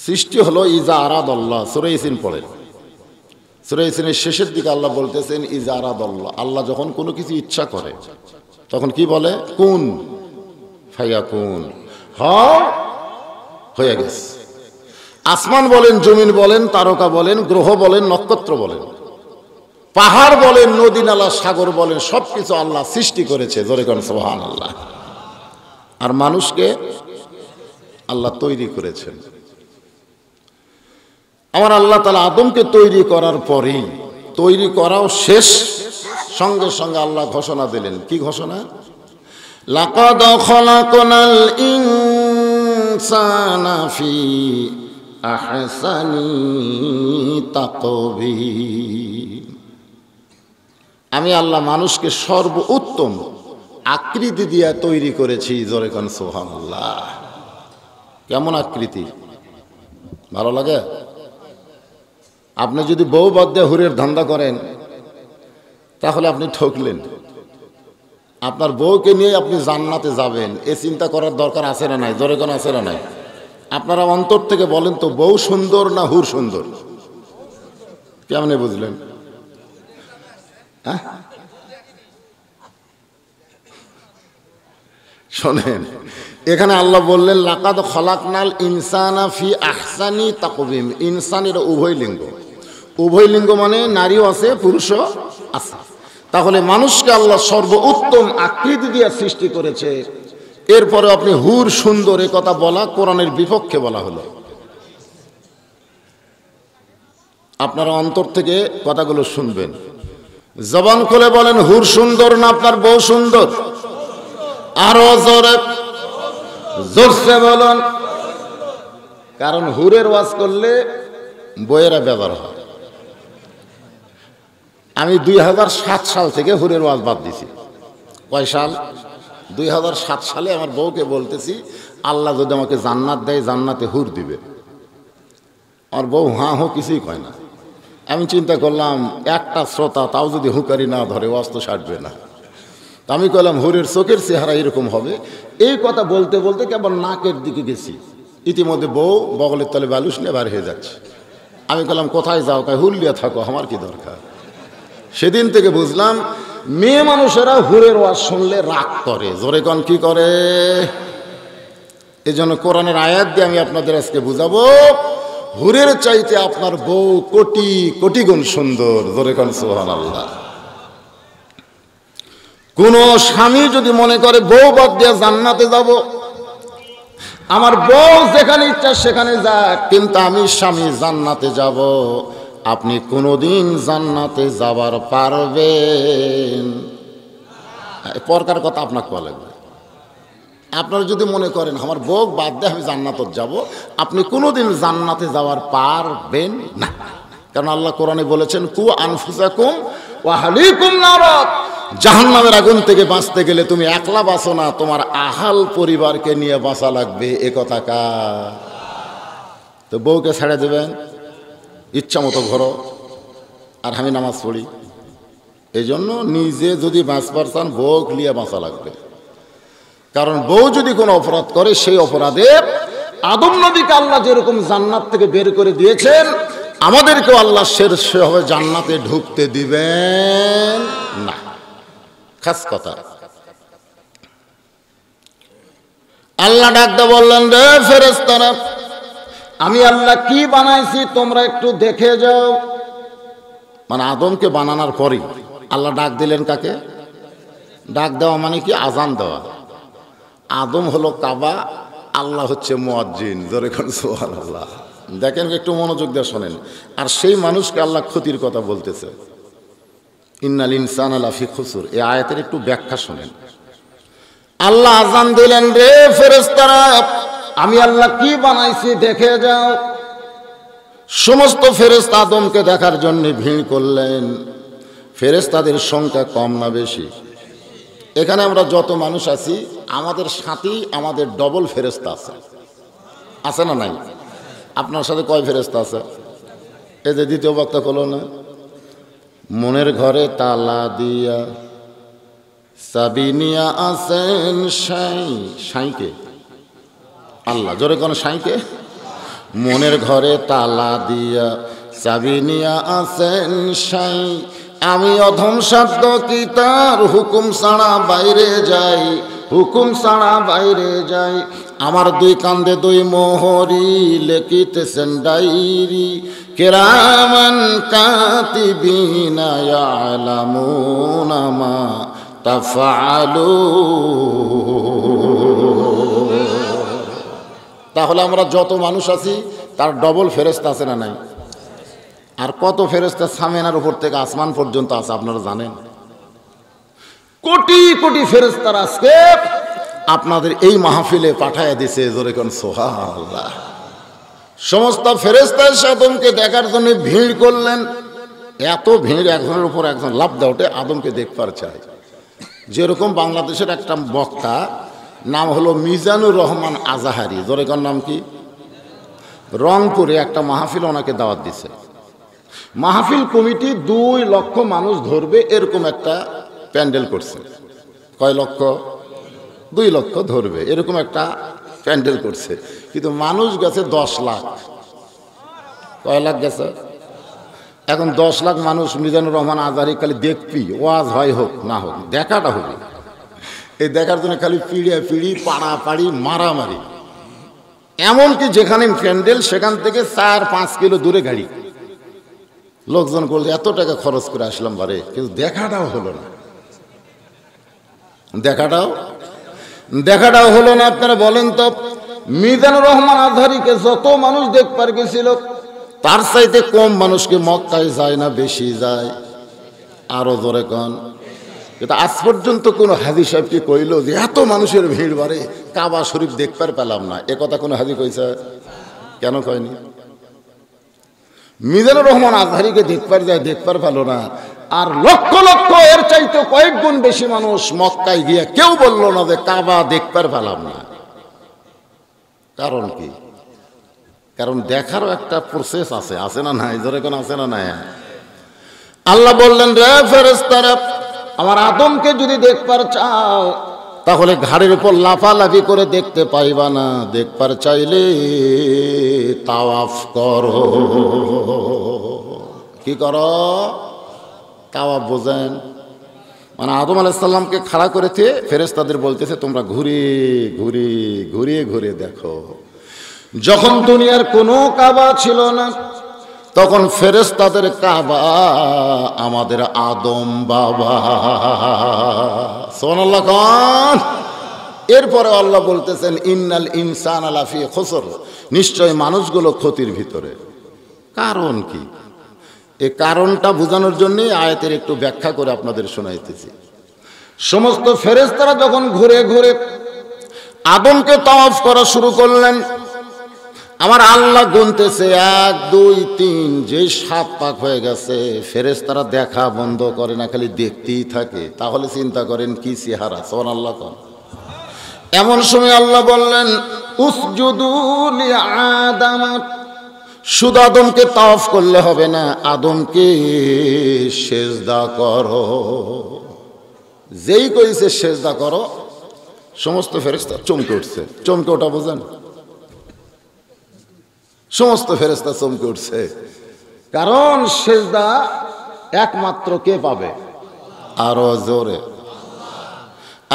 সৃষ্টি হলো ইজা আরাদ আল্লাহ সুরেসিন পড়েন সুরেসিনের শেষের দিকে আল্লাহ বলতেছেন ইজা আরাদ আল্লাহ আল্লাহ যখন কোনো কিছু ইচ্ছা করে তখন কি বলে কোন ফাইয়া কোন হয়ে গেছে আসমান বলেন জমিন বলেন তারকা বলেন গ্রহ বলেন নক্ষত্র বলেন পাহাড় বলেন নদী নালা সাগর বলেন সব কিছু আল্লাহ সৃষ্টি করেছে আল্লাহ আর মানুষকে আল্লাহ তৈরি করেছেন আমার আল্লাহ তালা আদমকে তৈরি করার পরেই তৈরি করাও শেষ সঙ্গে সঙ্গে আল্লাহ ঘোষণা দিলেন কি ঘোষণা লাকদ খলাকনাল ইনসানা ফি আহসানি তাকবি আমি আল্লাহ মানুষকে সর্বোত্তম আকৃতি দিয়া তৈরি করেছি জোরে খান সোহানুল্লাহ কেমন আকৃতি ভালো লাগে আপনি যদি বউ বাদ দিয়ে হুরের ধান্দা করেন তাহলে আপনি ঠকলেন আপনার বউকে নিয়ে আপনি জান্নাতে যাবেন এ চিন্তা করার দরকার আছে না নাই জোরে কোনো আছে না নাই আপনারা অন্তর থেকে বলেন তো বউ সুন্দর না হুর সুন্দর কেমনে বুঝলেন হ্যাঁ শোনেন এখানে আল্লাহ বললেন লাকাদ খলাকনাল ইনসানা ফি আহসানি তাকবিম ইনসান এটা উভয় লিঙ্গ উভয় লিঙ্গ মানে নারীও আছে পুরুষও আছে তাহলে মানুষকে আল্লাহ সর্ব উত্তম আকৃতি দিয়ে সৃষ্টি করেছে এরপরে আপনি হুর সুন্দর এ কথা বলা কোরআনের বিপক্ষে বলা হলো আপনারা অন্তর থেকে কথাগুলো শুনবেন জবান খুলে বলেন হুর সুন্দর না আপনার বউ সুন্দর আরো জোরে জোরসে বলেন কারণ হুরের ওয়াজ করলে বইয়েরা ব্যবহার হয় আমি দুই সাল থেকে হুরের ওয়াজ বাদ দিছি কয় সাল দুই সালে আমার বউকে বলতেছি আল্লাহ যদি আমাকে জান্নাত দেয় জান্নাতে হুর দিবে আমার বউ হাঁ হো কিছুই কয় না আমি চিন্তা করলাম একটা শ্রোতা তাও যদি হুকারি না ধরে ওয়াজ তো সাটবে না আমি কলাম হুরের চোখের চেহারা এরকম হবে এই কথা বলতে বলতে কেবল নাকের দিকে গেছি ইতিমধ্যে বউ বগলের তলে বালুস নিয়ে বার হয়ে যাচ্ছে আমি কলাম কোথায় যাও কয় হুল্লিয়া থাকো আমার কি দরকার সেদিন থেকে বুঝলাম মেয়ে মানুষেরা হুরের ওয়াজ শুনলে রাগ করে জোরে কন কি করে এই জন্য কোরআনের আয়াত দিয়ে আমি আপনাদের আজকে বুঝাবো হুরের চাইতে আপনার বউ কোটি কোটি গুণ সুন্দর জোরে কন সোহান আল্লাহ কোন স্বামী যদি মনে করে বউ বাদ দিয়ে জান্নাতে যাব আমার বউ যেখানে ইচ্ছা সেখানে যাক কিন্তু আমি স্বামী জান্নাতে যাব আপনি কোনোদিন জান্নাতে যাবার পারবেন পরকার কথা আপনাকে কোয়া লাগবে আপনারা যদি মনে করেন আমার বোক বাদ দিয়ে আমি জান্নাতত যাব আপনি কোনোদিন জান্নাতে যাওয়ার পারবেন না কারণ আল্লাহ কোরআনে বলেছেন কু আনফুসাকুম ওয়াহালিকুম নারদ জাহান্নামের আগুন থেকে বাঁচতে গেলে তুমি একলা বাঁচো না তোমার আহাল পরিবারকে নিয়ে বাঁচা লাগবে এ কথা কা তো বউকে ছেড়ে দেবেন ইচ্ছা মতো ঘরো আর আমি নামাজ পড়ি এই জন্য নিজে যদি বাঁচবার চান বউ লিয়ে বাঁচা লাগবে কারণ বউ যদি কোনো অপরাধ করে সেই অপরাধের আদম নবীকে আল্লাহ যেরকম জান্নাত থেকে বের করে দিয়েছেন আমাদেরকেও আল্লাহ শের হবে জান্নাতে ঢুকতে দিবেন না খাস কথা আল্লাহ ডাকতে বললেন রে ফেরেস্তারা আমি আল্লাহ কি বানাইছি তোমরা একটু দেখে যাও মানে আদমকে বানানোর পরে আল্লাহ ডাক দিলেন কাকে ডাক দেওয়া মানে কি আজান দেওয়া আদম হলো কাবা আল্লাহ হচ্ছে মুয়াজ্জিন জোরে খান আল্লাহ দেখেন একটু মনোযোগ দিয়ে শোনেন আর সেই মানুষকে আল্লাহ ক্ষতির কথা বলতেছে ইন্নাল ইনসান আলাফি খুসুর এ আয়াতের একটু ব্যাখ্যা শোনেন আল্লাহ আজান দিলেন রে ফেরেস্তারা আমি আল্লাহ কি বানাইছি দেখে যাও সমস্ত ফেরেস্তা আদমকে দেখার জন্য ভিড় করলেন ফেরেস্তাদের সংখ্যা কম না বেশি এখানে আমরা যত মানুষ আছি আমাদের সাথেই আমাদের ডবল ফেরেস্তা আছে আছে না নাই আপনার সাথে কয় ফেরেস্তা আছে এই যে দ্বিতীয় বক্তা হলো না মনের ঘরে তালা দিয়া সাবিনিয়া আছেন সাই সাইকে আল্লাহ জোরে কোন সাইকে মনের ঘরে তালা দিয়া চাবি নিয়া আছেন সাই আমি অধম সাধ্য কি তার হুকুম ছাড়া বাইরে যাই হুকুম ছাড়া বাইরে যাই আমার দুই কান্দে দুই মোহরি লেখিতেছেন ডাইরি কেরামান কাতি বিনায়ালামুনামা তাফালু তাহলে আমরা যত মানুষ আছি তার ডবল ফেরস্ত আছে না নাই আর কত ফেরস্তা সামেনার উপর থেকে আসমান পর্যন্ত আছে আপনারা জানেন কোটি কোটি ফেরস্তার আজকে আপনাদের এই মাহফিলে পাঠায় দিছে জোরে কোন সমস্ত ফেরেস্তার আদমকে দেখার জন্য ভিড় করলেন এত ভিড় একজনের উপর একজন লাভ দেওয়া আদমকে দেখবার চাই যেরকম বাংলাদেশের একটা বক্তা নাম হলো মিজানুর রহমান আজাহারি জোরেকর নাম কি রংপুরে একটা মাহফিল ওনাকে দাওয়াত দিছে মাহফিল কমিটি দুই লক্ষ মানুষ ধরবে এরকম একটা প্যান্ডেল করছে কয় লক্ষ দুই লক্ষ ধরবে এরকম একটা প্যান্ডেল করছে কিন্তু মানুষ গেছে দশ লাখ কয় লাখ গেছে এখন দশ লাখ মানুষ মিজানুর রহমান আজাহারি খালি দেখবি ওয়াজ হয় হোক না হোক দেখাটা হবে এই দেখার জন্য খালি পিড়িয়া পিড়ি পাড়ি মারামারি এমনকি যেখানে ফ্যান্ডেল সেখান থেকে চার পাঁচ কিলো দূরে গাড়ি লোকজন বলছে এত টাকা খরচ করে আসলাম বারে কিন্তু দেখাটাও হলো না দেখাটাও দেখাটাও হলো না আপনারা বলেন তো মিজানুর রহমান আধারিকে যত মানুষ দেখ পার গেছিল তার চাইতে কম মানুষকে মক্কায় যায় না বেশি যায় আরও জোরে কন কিন্তু আজ পর্যন্ত কোনো হাজি সাহেবকে কইল যে এত মানুষের ভিড় বাড়ে কাবা শরীফ দেখবার পেলাম না এ কথা কোনো হাজি কইছে কেন কয়নি মিজানুর রহমান আজহারিকে দেখবার যায় দেখবার পেল না আর লক্ষ লক্ষ এর চাইতে কয়েক গুণ বেশি মানুষ মক্কায় গিয়ে কেউ বলল না যে কাবা দেখবার পেলাম না কারণ কি কারণ দেখারও একটা প্রসেস আছে আছে না নাই কোনো আছে না নাই আল্লাহ বললেন রে ফেরেস্তারা আমার আদমকে যদি দেখবার চাও তাহলে ঘাড়ের উপর লাফালাফি করে দেখতে পাইবা না দেখবার চাইলে তাওয়াফ করো কি করো তাওয়াফ বোঝেন মানে আদম আলাইসাল্লামকে খাড়া করেছে ফেরেস তাদের বলতেছে তোমরা ঘুরে ঘুরে ঘুরিয়ে ঘুরে দেখো যখন দুনিয়ার কোনো কাবা ছিল না তখন ফেরেস তাদের কাবা আমাদের আদম বাবা সোনাল্লা কন এরপরে আল্লাহ বলতেছেন ইন্নাল ইনসান আলাফি খসর নিশ্চয় মানুষগুলো ক্ষতির ভিতরে কারণ কি এ কারণটা বোঝানোর জন্যই আয়াতের একটু ব্যাখ্যা করে আপনাদের শোনাইতেছি সমস্ত ফেরেস্তারা যখন ঘুরে ঘুরে আদমকে তাওয়াফ করা শুরু করলেন আমার আল্লাহ গুনতেছে এক দুই তিন যে সাত পাক হয়ে গেছে ফেরেস তারা দেখা বন্ধ করে না খালি দেখতেই থাকে তাহলে চিন্তা করেন কি চেহারা সোন আল্লাহ কন এমন সময় আল্লাহ বললেন উসজুদুল আদাম শুধু আদমকে তাফ করলে হবে না আদমকে সেজদা করো যেই কইছে সেজদা করো সমস্ত ফেরেস্তা চমকে উঠছে চমকে ওঠা বোঝেন সমস্ত ফেরেস্তা চমকে উঠছে কারণ সেজদা একমাত্র কে পাবে আরো জোরে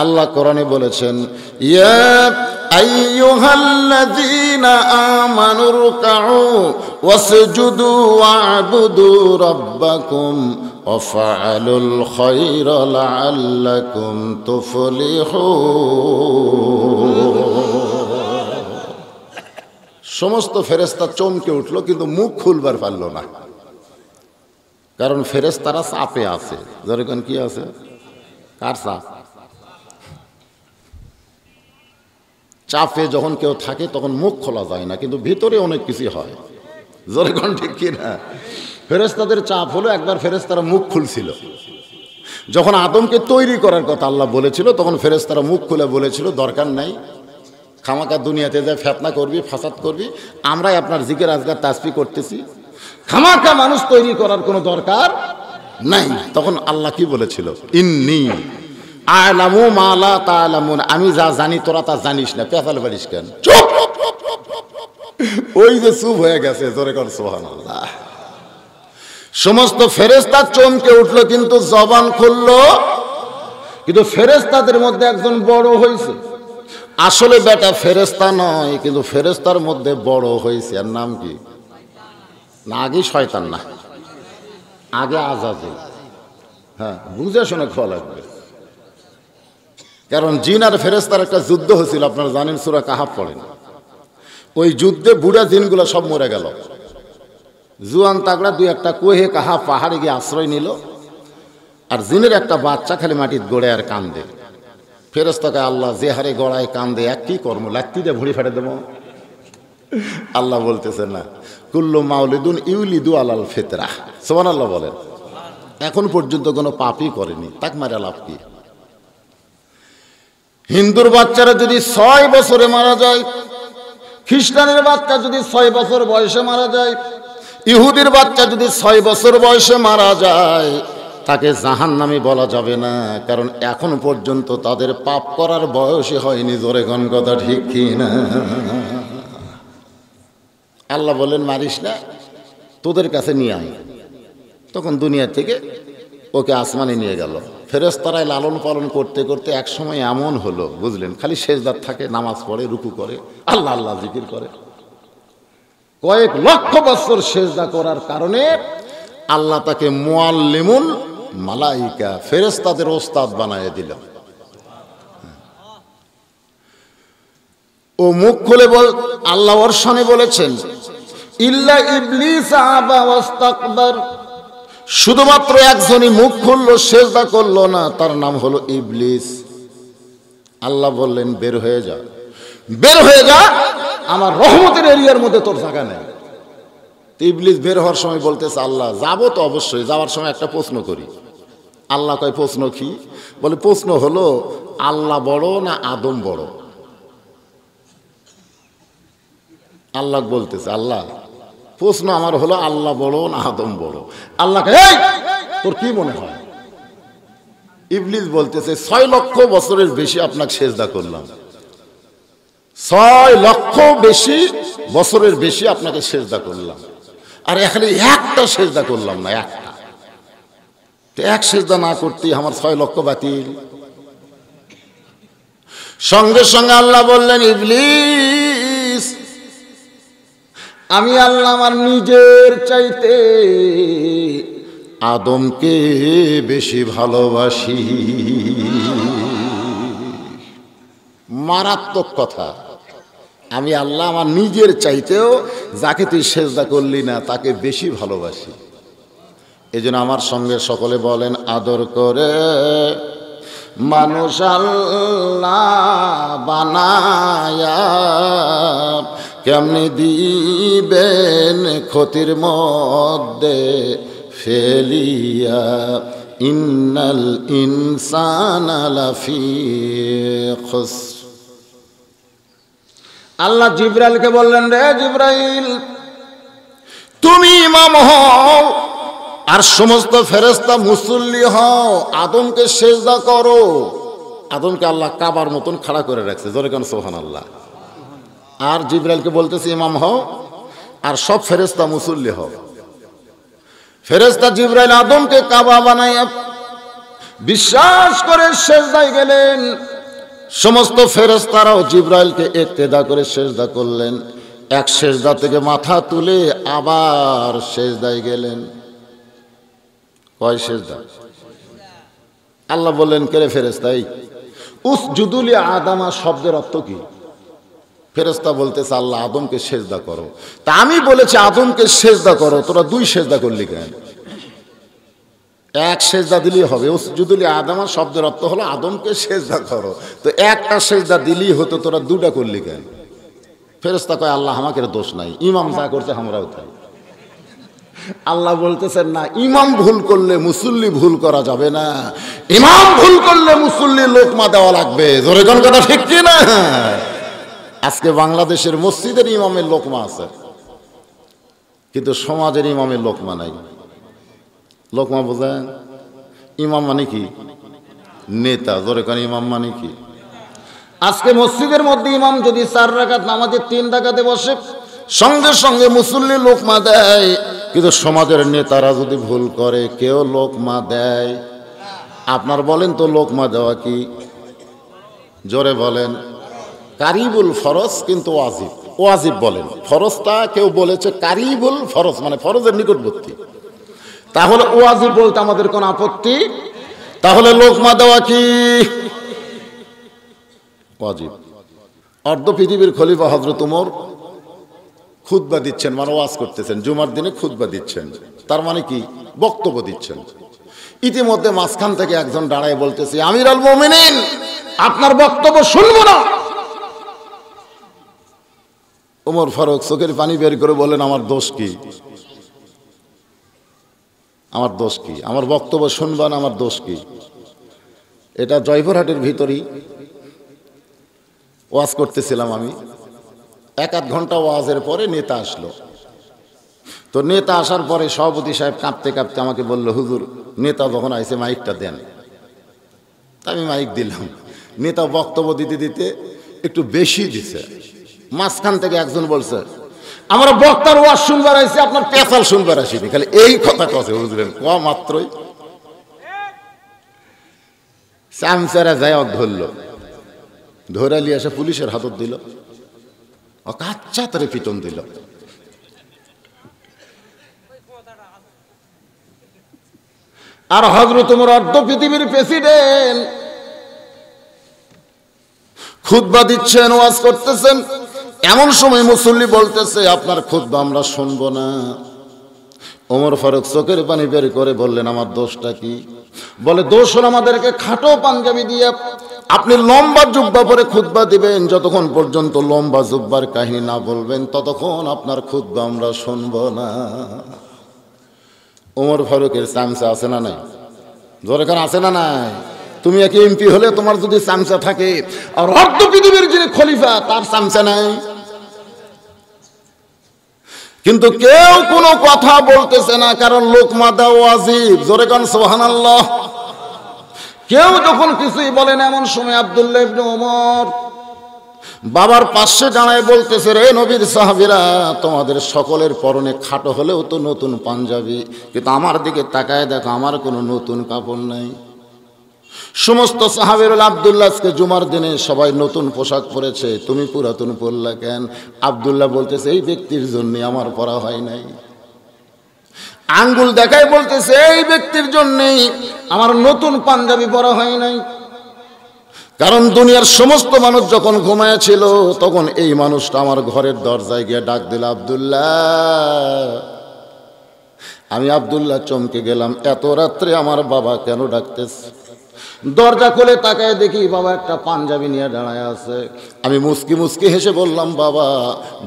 আল্লাহ কোরআনে বলেছেন আল্লাহ আইয়ুহাল্লাযীনা আমানু রুকউ ওয়াসজুদু সমস্ত ফেরেস্তা চমকে উঠল কিন্তু মুখ খুলবার পারল না কারণ ফেরেস্তারা চাপে আছে যেরকম কি আছে কার সাপ চাপে যখন কেউ থাকে তখন মুখ খোলা যায় না কিন্তু ভিতরে অনেক কিছু হয় যেরকম ঠিক কিনা ফেরেস্তাদের চাপ হলো একবার ফেরেস্তারা মুখ খুলছিল যখন আদমকে তৈরি করার কথা আল্লাহ বলেছিল তখন ফেরেস্তারা মুখ খুলে বলেছিল দরকার নাই খামাকার দুনিয়াতে যা ফেতনা করবি ফাসাদ করবি আমরাই আপনার জিকের আজগার তাসপি করতেছি খামাকা মানুষ তৈরি করার কোনো দরকার নাই তখন আল্লাহ কি বলেছিল ইন্নি আলামু মালা তালামুন আমি যা জানি তোরা তা জানিস না পেঁচাল বাড়িস কেন ওই যে চুপ হয়ে গেছে জোরে কর সোহান আল্লাহ সমস্ত ফেরেস্তা চমকে উঠলো কিন্তু জবান খুললো কিন্তু ফেরেস্তাদের মধ্যে একজন বড় হয়েছে আসলে বেটা ফেরেস্তা নয় কিন্তু ফেরেস্তার মধ্যে বড় হয়েছে আর নাম কি না আগে শয়তান না আগে আজাজি হ্যাঁ বুঝে শুনে খোয়া লাগবে কারণ জিন আর ফেরেস্তার একটা যুদ্ধ হয়েছিল আপনারা জানেন সুরা কাহাব পড়েন ওই যুদ্ধে বুড়া জিনগুলো সব মরে গেল জুয়ান তাগড়া দুই একটা কোহে কাহা পাহাড়ে গিয়ে আশ্রয় নিল আর জিনের একটা বাচ্চা খালি মাটির গোড়ে আর কান্দে ফেরস্তকে আল্লাহ যে হারে গড়ায় কান্দে এক কি কর্ম দিয়ে ভুড়ি ফেটে দেবো আল্লাহ বলতেছে না কুল্লু মাউলিদুন ইউলিদু আলাল ফেতরা সোমান আল্লাহ বলেন এখন পর্যন্ত কোনো পাপই করেনি তাক মারা লাভ কি হিন্দুর বাচ্চারা যদি ছয় বছরে মারা যায় খ্রিস্টানের বাচ্চা যদি ছয় বছর বয়সে মারা যায় ইহুদির বাচ্চা যদি ছয় বছর বয়সে মারা যায় তাকে জাহান নামে বলা যাবে না কারণ এখন পর্যন্ত তাদের পাপ করার বয়সই হয়নি জোরে গণ কথা ঠিক কি না আল্লাহ বলেন মারিস না তোদের কাছে নিয়ে আয় তখন দুনিয়া থেকে ওকে আসমানে নিয়ে গেল ফেরেস্তারায় লালন পালন করতে করতে একসময় এমন হলো বুঝলেন খালি শেষদার থাকে নামাজ পড়ে রুকু করে আল্লাহ আল্লাহ জিকির করে কয়েক লক্ষ বছর শেষদা করার কারণে আল্লাহ তাকে মোয়াল্লিমুন মালাইকা ফেরেস্তাদের ওস্তাদ বানায় দিল ও মুখ খুলে বল আল্লাহ অর্ষণে বলেছেন ইল্লা ইবলিস আবা ওয়াস্তাকবার শুধুমাত্র একজনই মুখ খুলল সেজদা করল না তার নাম হলো ইবলিস আল্লাহ বললেন বের হয়ে যা বের হয়ে যা আমার রহমতের এরিয়ার মধ্যে তোর জায়গা নেই ইবলিস বের হওয়ার সময় বলতেছে আল্লাহ যাবো তো অবশ্যই যাওয়ার সময় একটা প্রশ্ন করি আল্লাহ কয় প্রশ্ন কি বলে প্রশ্ন হলো আল্লাহ বড় না আদম বড় আল্লাহ বলতেছে আল্লাহ প্রশ্ন আমার হলো আল্লাহ বড় না আদম বড় আল্লাহ তোর কি মনে হয় ইবলিস বলতেছে ছয় লক্ষ বছরের বেশি আপনাকে সেজদা করলাম ছয় লক্ষ বেশি বছরের বেশি আপনাকে সেজদা করলাম আর এখানে একটা সেজদা করলাম না একটা তো এক সেজদা না করতেই আমার ছয় লক্ষ বাতিল সঙ্গে সঙ্গে আল্লাহ বললেন ইবলিস আমি আল্লাহ আমার নিজের চাইতে আদমকে বেশি ভালোবাসি মারাত্মক কথা আমি আল্লাহ আমার নিজের চাইতেও যাকে তুই সেজদা করলি না তাকে বেশি ভালোবাসি এই আমার সঙ্গে সকলে বলেন আদর করে মানুষ আল্লাহ বানায়া কেমনি দিবেন ক্ষতির মধ্যে ফেলিয়া ইন্নাল ইনসান আল্লাহ জিব্রাইলকে বললেন রে জিব্রাইল তুমি মামহ আর সমস্ত ফেরেস্তা মুসল্লি হও আদমকে সেজদা করো আদমকে আল্লাহ কাবার মতন খাড়া করে রাখছে জোরে কেন সোহান আল্লাহ আর জিব্রাইলকে বলতেছে ইমাম হও আর সব ফেরেস্তা মুসল্লি হও ফেরেস্তা জিব্রাইল আদমকে কাবা বানাইয়া বিশ্বাস করে সেজদাই গেলেন সমস্ত ফেরেস্তারাও জিব্রাইলকে একতেদা করে সেজদা করলেন এক সেজদা থেকে মাথা তুলে আবার শেষদায় গেলেন হয় সেজদা আল্লাহ বললেন কেরে ফেরেস্তাই উস জুদুলি আদামা শব্দের অর্থ কি ফেরেস্তা বলতেছে আল্লাহ আদমকে সেজদা করো তা আমি বলেছি আদমকে সেজদা করো তোরা দুই সেজদা করলি কেন এক সেজদা দিলেই হবে ও জুদুলি আদামা শব্দের অর্থ হলো আদমকে সেজদা করো তো একটা সেজদা দিলেই হতো তোরা দুটা করলি কেন ফেরস্তা কয় আল্লাহ আমাকে দোষ নাই ইমাম যা করছে আমরাও তাই আল্লাহ বলতেছেন না ইমাম ভুল করলে মুসল্লি ভুল করা যাবে না ইমাম ভুল করলে মুসল্লি লোকমা দেওয়া লাগবে জোরে কোন কথা ঠিক কি না আজকে বাংলাদেশের মসজিদের ইমামের লোকমা আছে কিন্তু সমাজের ইমামের লোকমা নাই লোকমা বোঝেন ইমাম মানে কি নেতা জোরে কোন ইমাম মানে কি আজকে মসজিদের মধ্যে ইমাম যদি চার রাখাত নামাজের তিন ডাকাতে বসে সঙ্গে সঙ্গে মুসল্লি লোকমা দেয় কিন্তু সমাজের নেতারা যদি ভুল করে কেউ লোক মা দেয় আপনার বলেন তো লোক মা দেওয়া কি জোরে বলেন কারিবুল ফরজ কিন্তু ওয়াজিব ওয়াজিব বলেন ফরজটা কেউ বলেছে কারিবুল ফরজ মানে ফরজের নিকটবর্তী তাহলে ওয়াজিব বলতে আমাদের কোনো আপত্তি তাহলে লোক মা দেওয়া কি ওয়াজিব অর্ধ পৃথিবীর খলিফা হজরত উমর খুদ্া দিচ্ছেন মানে ওয়াজ করতেছেন জুমার দিনে খুদ্া দিচ্ছেন তার মানে কি বক্তব্য দিচ্ছেন ইতিমধ্যে মাঝখান থেকে একজন দাঁড়ায় বলতেছে আমির আল মোমেনিন আপনার বক্তব্য শুনবো না ওমর ফারুক চোখের পানি বের করে বলেন আমার দোষ কি আমার দোষ কি আমার বক্তব্য শুনবেন না আমার দোষ কি এটা জয়পুরহাটের ভিতরেই ওয়াজ করতেছিলাম আমি এক আধ ঘন্টা ওয়াজের পরে নেতা আসলো তো নেতা আসার পরে সভাপতি সাহেব কাঁপতে কাঁপতে আমাকে বলল হুজুর নেতা যখন আইসে মাইকটা দেন তা আমি মাইক দিলাম নেতা বক্তব্য দিতে দিতে একটু বেশি দিছে মাঝখান থেকে একজন বলছে আমার বক্তার ওয়াজ শুনবার আইসি আপনার পেঁচাল শুনবার আসিনি খালি এই কথা কথা বুঝলেন ক মাত্রই চামচারা যায় ধরল ধরালি এসে পুলিশের হাতত দিল ওকে আচ্ছা তারে পিটন দিল আর হজরত তোমার অর্ধ পৃথিবীর প্রেসিডেন্ট খুদ্া দিচ্ছেন ওয়াজ করতেছেন এমন সময় মুসল্লি বলতেছে আপনার খুদ্া আমরা শুনব না ওমর ফারুক চোখের পানি বের করে বললেন আমার দোষটা কি বলে দোষ হল আমাদেরকে খাটো পাঞ্জাবি দিয়ে আপনি লম্বা জুব্বা পরে খুদ্া দিবেন যতক্ষণ পর্যন্ত লম্বা জুব্বার কাহিনী না বলবেন ততক্ষণ আপনার খুদ্া আমরা শুনব না ওমর ফারুকের চামচা আছে না নাই জোরেখান আছে না নাই তুমি এক এমপি হলে তোমার যদি চামচা থাকে আর অর্ধ পৃথিবীর যিনি খলিফা তার চামচা নাই কিন্তু কেউ কোনো কথা বলতেছে না কারণ লোকমাদা জোরে জোরেখান সোহান আল্লাহ কেউ যখন কিছুই বলেন এমন সময় আবদুল্লাহ ইবনে ওমর বাবার পাশে দাঁড়ায় বলতেছে রে নবীর সাহাবিরা তোমাদের সকলের পরনে খাটো হলেও তো নতুন পাঞ্জাবি কিন্তু আমার দিকে তাকায় দেখো আমার কোনো নতুন কাপড় নাই সমস্ত সাহাবিরুল আবদুল্লাহকে জুমার দিনে সবাই নতুন পোশাক পরেছে তুমি পুরাতন পরলা কেন আবদুল্লাহ বলতেছে এই ব্যক্তির জন্যে আমার পরা হয় নাই আঙ্গুল দেখায় বলতেছে এই ব্যক্তির জন্যেই আমার নতুন পাঞ্জাবি পরা হয় নাই কারণ দুনিয়ার সমস্ত মানুষ যখন ঘুমায় ছিল তখন এই মানুষটা আমার ঘরের দরজায় গিয়ে ডাক দিল আবদুল্লাহ আমি আবদুল্লাহ চমকে গেলাম এত রাত্রে আমার বাবা কেন ডাকতেছে দরজা খুলে তাকায় দেখি বাবা একটা পাঞ্জাবি নিয়ে দাঁড়ায় আছে আমি মুসকি মুসকি হেসে বললাম বাবা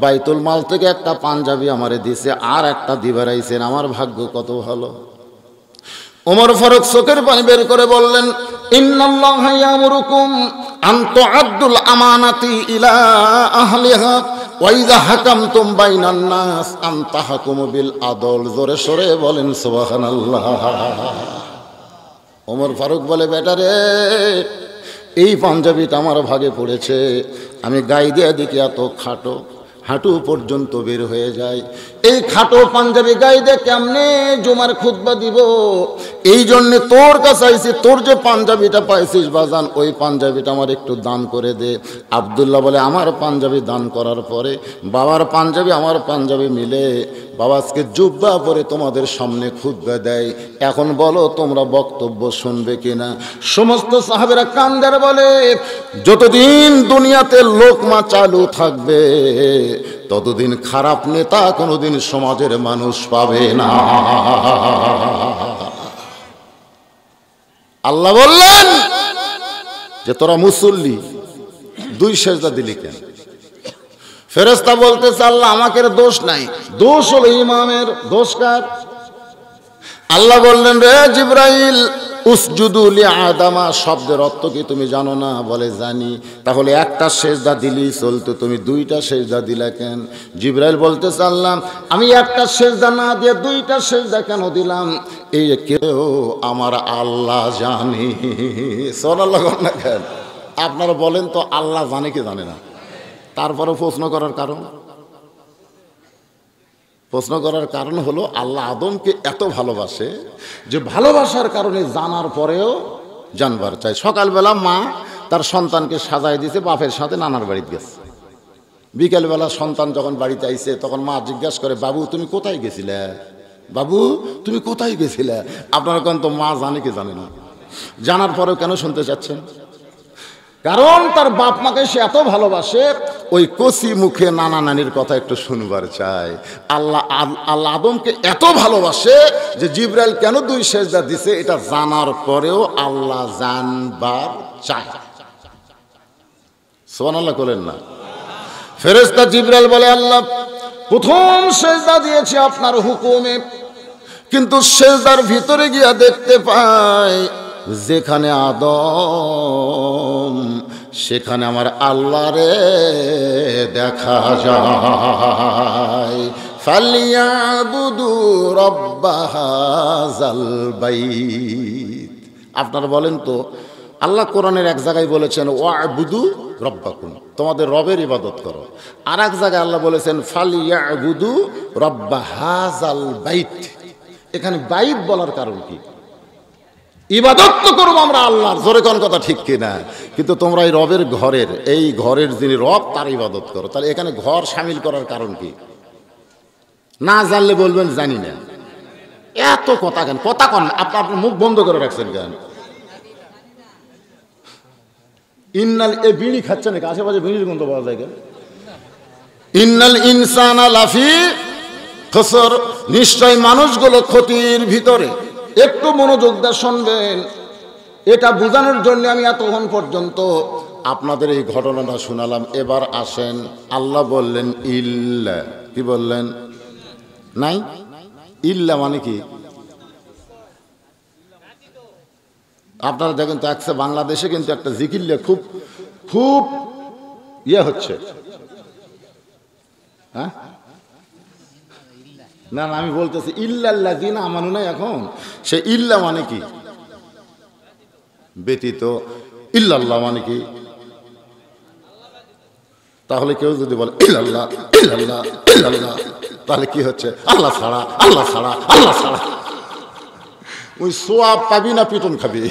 বাইতুল মাল থেকে একটা পাঞ্জাবি আমার দিছে আর একটা দিবার আমার ভাগ্য কত ভালো ওমর ফারুক চোখের পানি বের করে বললেন আব্দুল আমানাতি ইলা আদল জোরে সরে বলেন সুবাহ ওমর ফারুক বলে বেটারে এই পাঞ্জাবিটা আমার ভাগে পড়েছে আমি গাই দিয়ে দিকে এত খাটো হাঁটু পর্যন্ত বের হয়ে যায় এই খাটো পাঞ্জাবি গাইদে কেমনে জুমার খুদবা দিব এই জন্যে তোর কাছে আইসি তোর যে পাঞ্জাবিটা পাইছিস বাজান ওই পাঞ্জাবিটা আমার একটু দান করে দে আবদুল্লাহ বলে আমার পাঞ্জাবি দান করার পরে বাবার পাঞ্জাবি আমার পাঞ্জাবি মিলে বাবা আজকে জুব্বা পরে তোমাদের সামনে খুদ্া দেয় এখন বলো তোমরা বক্তব্য শুনবে কিনা সমস্ত সাহাবেরা কান্দার বলে যতদিন দুনিয়াতে লোকমা চালু থাকবে ততদিন খারাপ নেতা কোনোদিন সমাজের মানুষ পাবে না আল্লাহ বললেন যে তোরা মুসল্লি দুই সেজদা দিলি কেন ফেরেস্তা বলতেছে আল্লাহ আমাকে দোষ নাই দোষ হলো ইমামের দোষ কার আল্লাহ বললেন রে জিব্রাইল উসজুদুল আদামা শব্দের অর্থ কি তুমি জানো না বলে জানি তাহলে একটা সেজদা দিলি চলতো তুমি দুইটা সেজদা দিলা কেন জিব্রাইল বলতে চাল্লাম আমি একটা সেজদা না দিয়ে দুইটা সেজদা কেন দিলাম এই কেউ আমার আল্লাহ জানি সোনাল্লাহ না কেন আপনারা বলেন তো আল্লাহ জানে কি জানে না তারপরে প্রশ্ন করার কারণ প্রশ্ন করার কারণ হলো আল্লাহ আদমকে এত ভালোবাসে যে ভালোবাসার কারণে জানার পরেও জানবার চাই সকালবেলা মা তার সন্তানকে সাজায় দিয়েছে বাপের সাথে নানার বাড়িতে গেছে বিকেলবেলা সন্তান যখন বাড়িতে আইছে তখন মা জিজ্ঞাসা করে বাবু তুমি কোথায় গেছিলে বাবু তুমি কোথায় গেছিলে আপনারা কোন তো মা জানে কি জানে না জানার পরেও কেন শুনতে চাচ্ছেন কারণ তার বাপ মাকে সে এত ভালোবাসে ওই কসি মুখে নানা নানির কথা একটু শুনবার চায় আল্লাহ আল্লাহ আদমকে এত ভালোবাসে যে জিব্রাইল কেন দুই সেজদা দিছে এটা জানার পরেও আল্লাহ জানবার চায় সোহান আল্লাহ না ফেরেস্তা জিব্রাইল বলে আল্লাহ প্রথম সেজদা দিয়েছি আপনার হুকুমে কিন্তু সেজদার ভিতরে গিয়া দেখতে পায় যেখানে আদম সেখানে আমার আল্লাহ রে দেখা যায় ফালিয়া বুধু রব্বাহাজাল আপনারা বলেন তো আল্লাহ কোরআনের এক জায়গায় বলেছেন ওয়া বুধু কুন তোমাদের রবের ইবাদত করো আর এক জায়গায় আল্লাহ বলেছেন ফালিয়া বুধু রব্বাহাজাল বাইত এখানে বাইত বলার কারণ কি ইবাদত তো করবো আমরা আল্লাহর জোরে কোন কথা ঠিক কিনা কিন্তু তোমরা এই রবের ঘরের এই ঘরের যিনি রব তার ইবাদত করো তাহলে এখানে ঘর সামিল করার কারণ কি না জানলে বলবেন জানি না এত কথা কেন কথা কন আপনি আপনার মুখ বন্ধ করে রাখছেন কেন ইন্নাল এ বিড়ি খাচ্ছে নাকি আশেপাশে বিড়ির গন্ধ পাওয়া যায় কেন ইন্নাল ইনসান লাফি খসর নিশ্চয় মানুষগুলো ক্ষতির ভিতরে একটু মনোযোগ দেওয়া শুনবেন এটা বোঝানোর জন্য আমি এতক্ষণ পর্যন্ত আপনাদের এই ঘটনাটা শোনালাম এবার আসেন আল্লাহ বললেন ইল্লা কি বললেন নাই ইল্লা মানে কি আপনারা দেখেন তো একসে বাংলাদেশে কিন্তু একটা জিকিল্লে খুব খুব ইয়ে হচ্ছে হ্যাঁ না না আমি বলতেছি ইল্লাল্লা দিন আমানু নাই এখন সে ইল্লা মানে কি ব্যতীত ইল্লাল্লাহ মানে কি তাহলে কেউ যদি বলে ইল্লাল্লাহ ইল্লাল্লাহ ইল্লাল্লাহ তাহলে কি হচ্ছে আল্লাহ ছাড়া আল্লাহ ছাড়া আল্লাহ ছাড়া ওই সোয়া পাবি না পিটন খাবি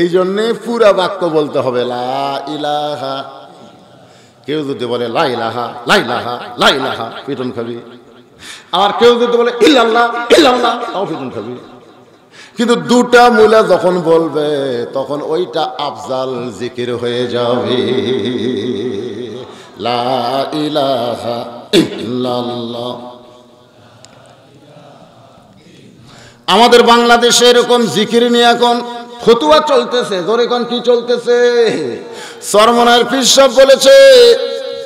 এই জন্যে পুরা বাক্য বলতে হবে লা ইলাহা কেউ যদি বলে লাই লাই লাহা লাহা লাই লাহা পিটন খাবি আর কেউ যদি বলে ইল্লাল্লাহ ইল্লাল্লাহ তাও পিটন খাবি কিন্তু দুটা মূলা যখন বলবে তখন ওইটা আফজাল জিকির হয়ে যাবে লা ইলাহা ইল্লাল্লাহ আমাদের বাংলাদেশে এরকম জিকির নিয়ে এখন ফতুয়া চলতেছে জোরে কন কি চলতেছে সরমনার পিসব বলেছে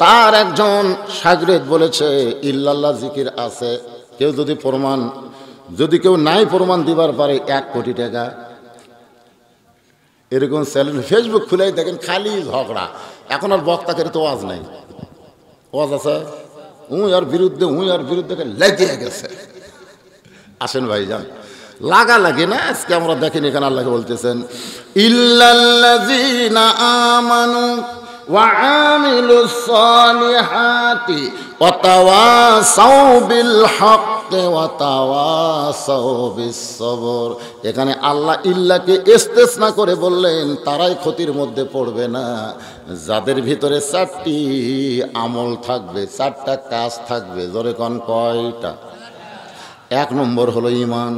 তার একজন সাগরেদ বলেছে ইল্লাল্লাহ জিকির আছে কেউ যদি প্রমাণ যদি কেউ নাই প্রমাণ দিবার পারে এক কোটি টাকা এরকম স্যালেন ফেসবুক খুলে দেখেন খালি ঝগড়া এখন আর বক্তাকে তো ওয়াজ নাই ওয়াজ আছে উই আর বিরুদ্ধে উই আর বিরুদ্ধে লেগে গেছে আসেন ভাই যান লাগা লাগে না আজকে আমরা দেখেন এখানে আল্লাহকে বলতেছেন আমানু এখানে আল্লাহ ইল্লাকে না করে বললেন তারাই ক্ষতির মধ্যে পড়বে না যাদের ভিতরে চারটি আমল থাকবে চারটা কাজ থাকবে জোরে কন কয়টা এক নম্বর হলো ইমান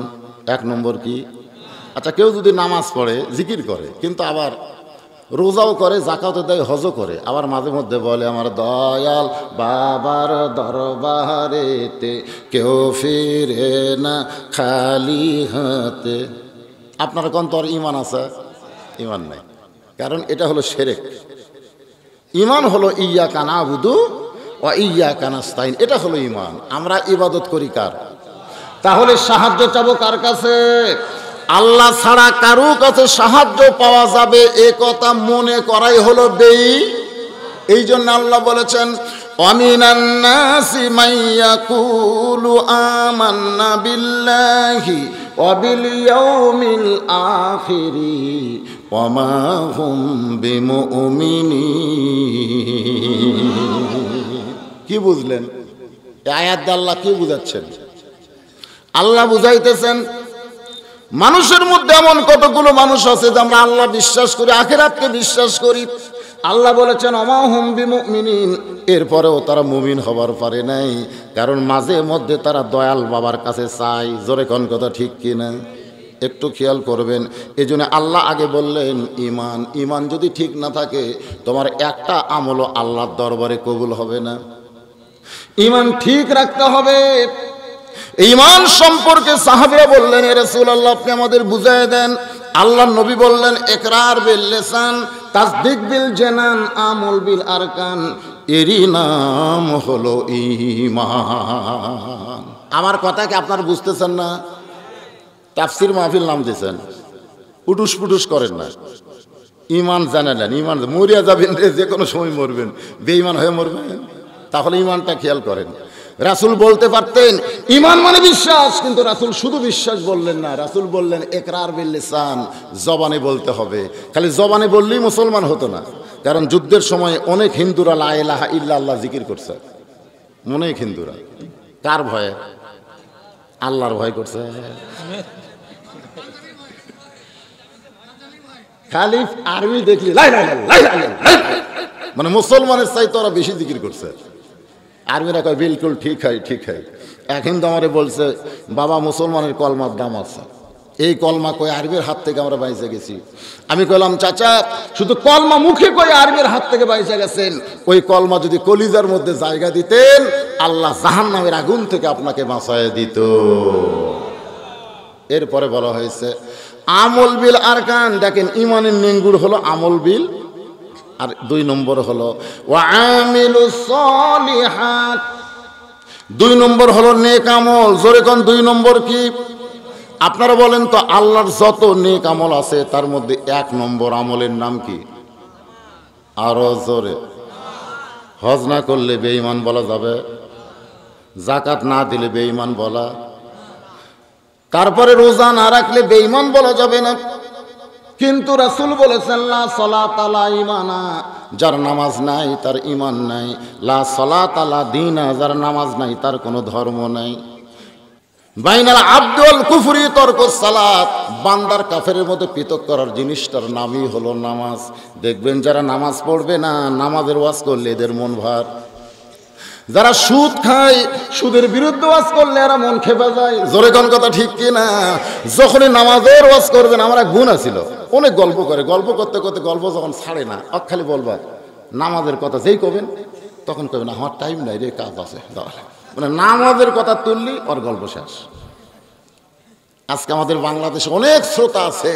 এক নম্বর কি আচ্ছা কেউ যদি নামাজ পড়ে জিকির করে কিন্তু আবার রোজাও করে জাকাতও দেয় হজও করে আবার মাঝে মধ্যে বলে আমার দয়াল বাবার দরবারেতে কেউ ফিরে না খালি হাতে আপনার কোন তোর ইমান আছে ইমান নাই কারণ এটা হলো সেরেক ইমান হলো ইয়া কানা বুধু ও ইয়া কানা স্তাইন এটা হলো ইমান আমরা ইবাদত করি কার তাহলে সাহায্য চাবো কার কাছে আল্লাহ ছাড়া কারো কাছে সাহায্য পাওয়া যাবে এ কথা মনে করাই হলো বেই এই জন্য আল্লাহ বলেছেন কুলু কি বুঝলেন আয়াত আল্লাহ কি বুঝাচ্ছেন আল্লাহ বুঝাইতেছেন মানুষের মধ্যে এমন কতগুলো মানুষ আছে যে আমরা আল্লাহ বিশ্বাস করি আখেরাতকে বিশ্বাস করি আল্লাহ বলেছেন অমা হুম বিমিন এরপরেও তারা মুমিন হবার পারে নাই কারণ মাঝে মধ্যে তারা দয়াল বাবার কাছে চায় জোরে কন কথা ঠিক কিনা একটু খেয়াল করবেন এই আল্লাহ আগে বললেন ইমান ইমান যদি ঠিক না থাকে তোমার একটা আমলও আল্লাহর দরবারে কবুল হবে না ইমান ঠিক রাখতে হবে ইমান সম্পর্কে সাহাবিরা বললেন এর রসুল আল্লাহ আপনি আমাদের বুঝাই দেন আল্লাহ নবী বললেন একরার বিল লেসান তাসদিক বিল জেনান আমল বিল আরকান এরই নাম হলো ইমান আমার কথা কি আপনার বুঝতেছেন না তাফসির মাহফিল নাম দিয়েছেন উটুস পুটুস করেন না ইমান জানালেন ইমান মরিয়া যাবেন রে যে কোনো সময় মরবেন বেঈমান হয়ে মরবেন তাহলে ইমানটা খেয়াল করেন রাসুল বলতে পারতেন ইমান মানে বিশ্বাস কিন্তু রাসুল শুধু বিশ্বাস বললেন না রাসুল বললেন একরার বিল্লিসান জবানে বলতে হবে খালি জবানে বললেই মুসলমান হতো না কারণ যুদ্ধের সময় অনেক হিন্দুরা লাহা ইল্লাহ জিকির করছে অনেক হিন্দুরা কার ভয়ে আল্লাহর ভয় করছে খালি আর্মি দেখলি মানে মুসলমানের চাই তো ওরা বেশি জিকির করছে আর্মিরা কয় বিলকুল ঠিক হয় ঠিক হয় এখন তো আমার বলছে বাবা মুসলমানের কলমার দাম আছে এই কলমা কয়ে আর্মির হাত থেকে আমরা বাইসে গেছি আমি কইলাম চাচা শুধু কলমা মুখে কয়ে আর্মির হাত থেকে বাইসে গেছেন ওই কলমা যদি কলিজার মধ্যে জায়গা দিতেন আল্লাহ জাহান নামের আগুন থেকে আপনাকে বাঁচায় দিত এরপরে বলা হয়েছে আমল বিল আর কান দেখেন ইমানের নেঙ্গুর হলো আমল বিল আর দুই নম্বর হলো ওয়ামিলুসলিহাত দুই নম্বর হলো নেক আমল জোরে কোন দুই নম্বর কি আপনারা বলেন তো আল্লাহর যত নেক আমল আছে তার মধ্যে এক নম্বর আমলের নাম কি আরো জোরে হজ না করলে বেঈমান বলা যাবে জাকাত না দিলে বেঈমান বলা তারপরে রোজা না রাখলে বেঈমান বলা যাবে না কিন্তু রাসুল বলেছেন লা সলা তালা ইমানা যার নামাজ নাই তার ইমান নাই লা সলা তালা দিনা যার নামাজ নাই তার কোনো ধর্ম নাই বাইনাল আব্দুল কুফরি তর্ক সালাত বান্দার কাফের মধ্যে পৃথক করার জিনিসটার নামই হলো নামাজ দেখবেন যারা নামাজ পড়বে না নামাজের ওয়াজ করলে এদের মন ভার যারা সুদ খায় সুদের বিরুদ্ধে ওয়াজ করলে এরা মন খেপে যায় জোরে কোন কথা ঠিক কি না যখনই নামাজের ওয়াজ করবেন আমার এক গুণ আছিল অনেক গল্প করে গল্প করতে করতে গল্প যখন ছাড়ে না অক্ষালি বলবা নামাজের কথা যেই কবেন তখন কবেন আমার টাইম নাই রে কাজ আছে মানে নামাজের কথা তুললি ওর গল্প শেষ আজকে আমাদের বাংলাদেশে অনেক শ্রোতা আছে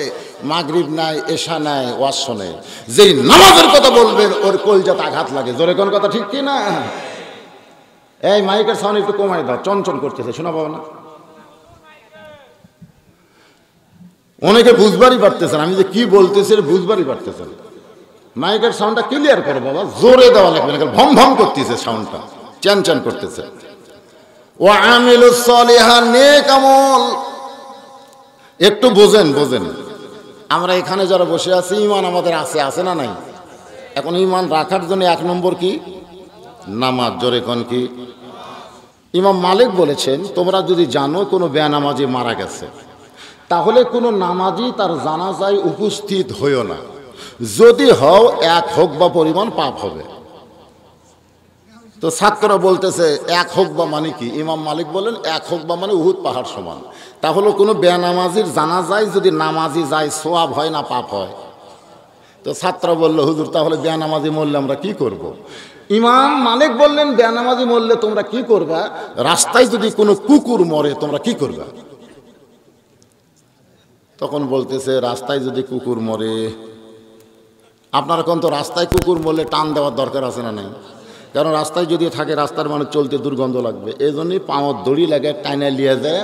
মাগরিব নাই এশা নাই ওয়াস শোনে যেই নামাজের কথা বলবেন ওর কলজাতে আঘাত লাগে জোরে কোন কথা ঠিক কি না এই মাইকের সাউন্ড একটু কমাই দাও চঞ্চন করতেছে শোনা পাবো না অনেকে বুঝবারই পারতেছেন আমি যে কি বলতেছি বুঝবারই পারতেছেন মাইকের সাউন্ডটা ক্লিয়ার করো বাবা জোরে দেওয়া লাগবে না ভম ভম করতেছে সাউন্ডটা চ্যান চ্যান করতেছে ও আমিল নেক আমল একটু বোঝেন বোঝেন আমরা এখানে যারা বসে আছি ইমান আমাদের আছে আছে না নাই এখন ইমান রাখার জন্য এক নম্বর কি নামাজ জোরে কন কি ইমাম মালিক বলেছেন তোমরা যদি জানো কোনো ব্যানামাজি মারা গেছে তাহলে কোনো নামাজি তার জানাজায় উপস্থিত হইও না যদি হও এক হোক বা পরিমাণ পাপ হবে তো ছাত্ররা বলতেছে এক হোক বা মানে কি ইমাম মালিক বলেন এক হোক বা মানে উহুদ পাহাড় সমান তাহলে কোনো বেনামাজির জানা যায় যদি নামাজি যায় সোয়াব হয় না পাপ হয় তো ছাত্র বললো হুজুর তাহলে বেনামাজি মরলে আমরা কি করব। ইমাম মালিক বললেন বেনামাজি মরলে তোমরা কি করবা রাস্তায় যদি কোনো কুকুর মরে তোমরা কি করবা তখন বলতেছে রাস্তায় যদি কুকুর মরে আপনার এখন তো রাস্তায় কুকুর মরলে টান দেওয়ার দরকার আছে না নাই কারণ রাস্তায় যদি থাকে রাস্তার মানুষ চলতে দুর্গন্ধ লাগবে এই জন্যই পাঁচ দড়ি লাগে টাইনে লিয়ে যায়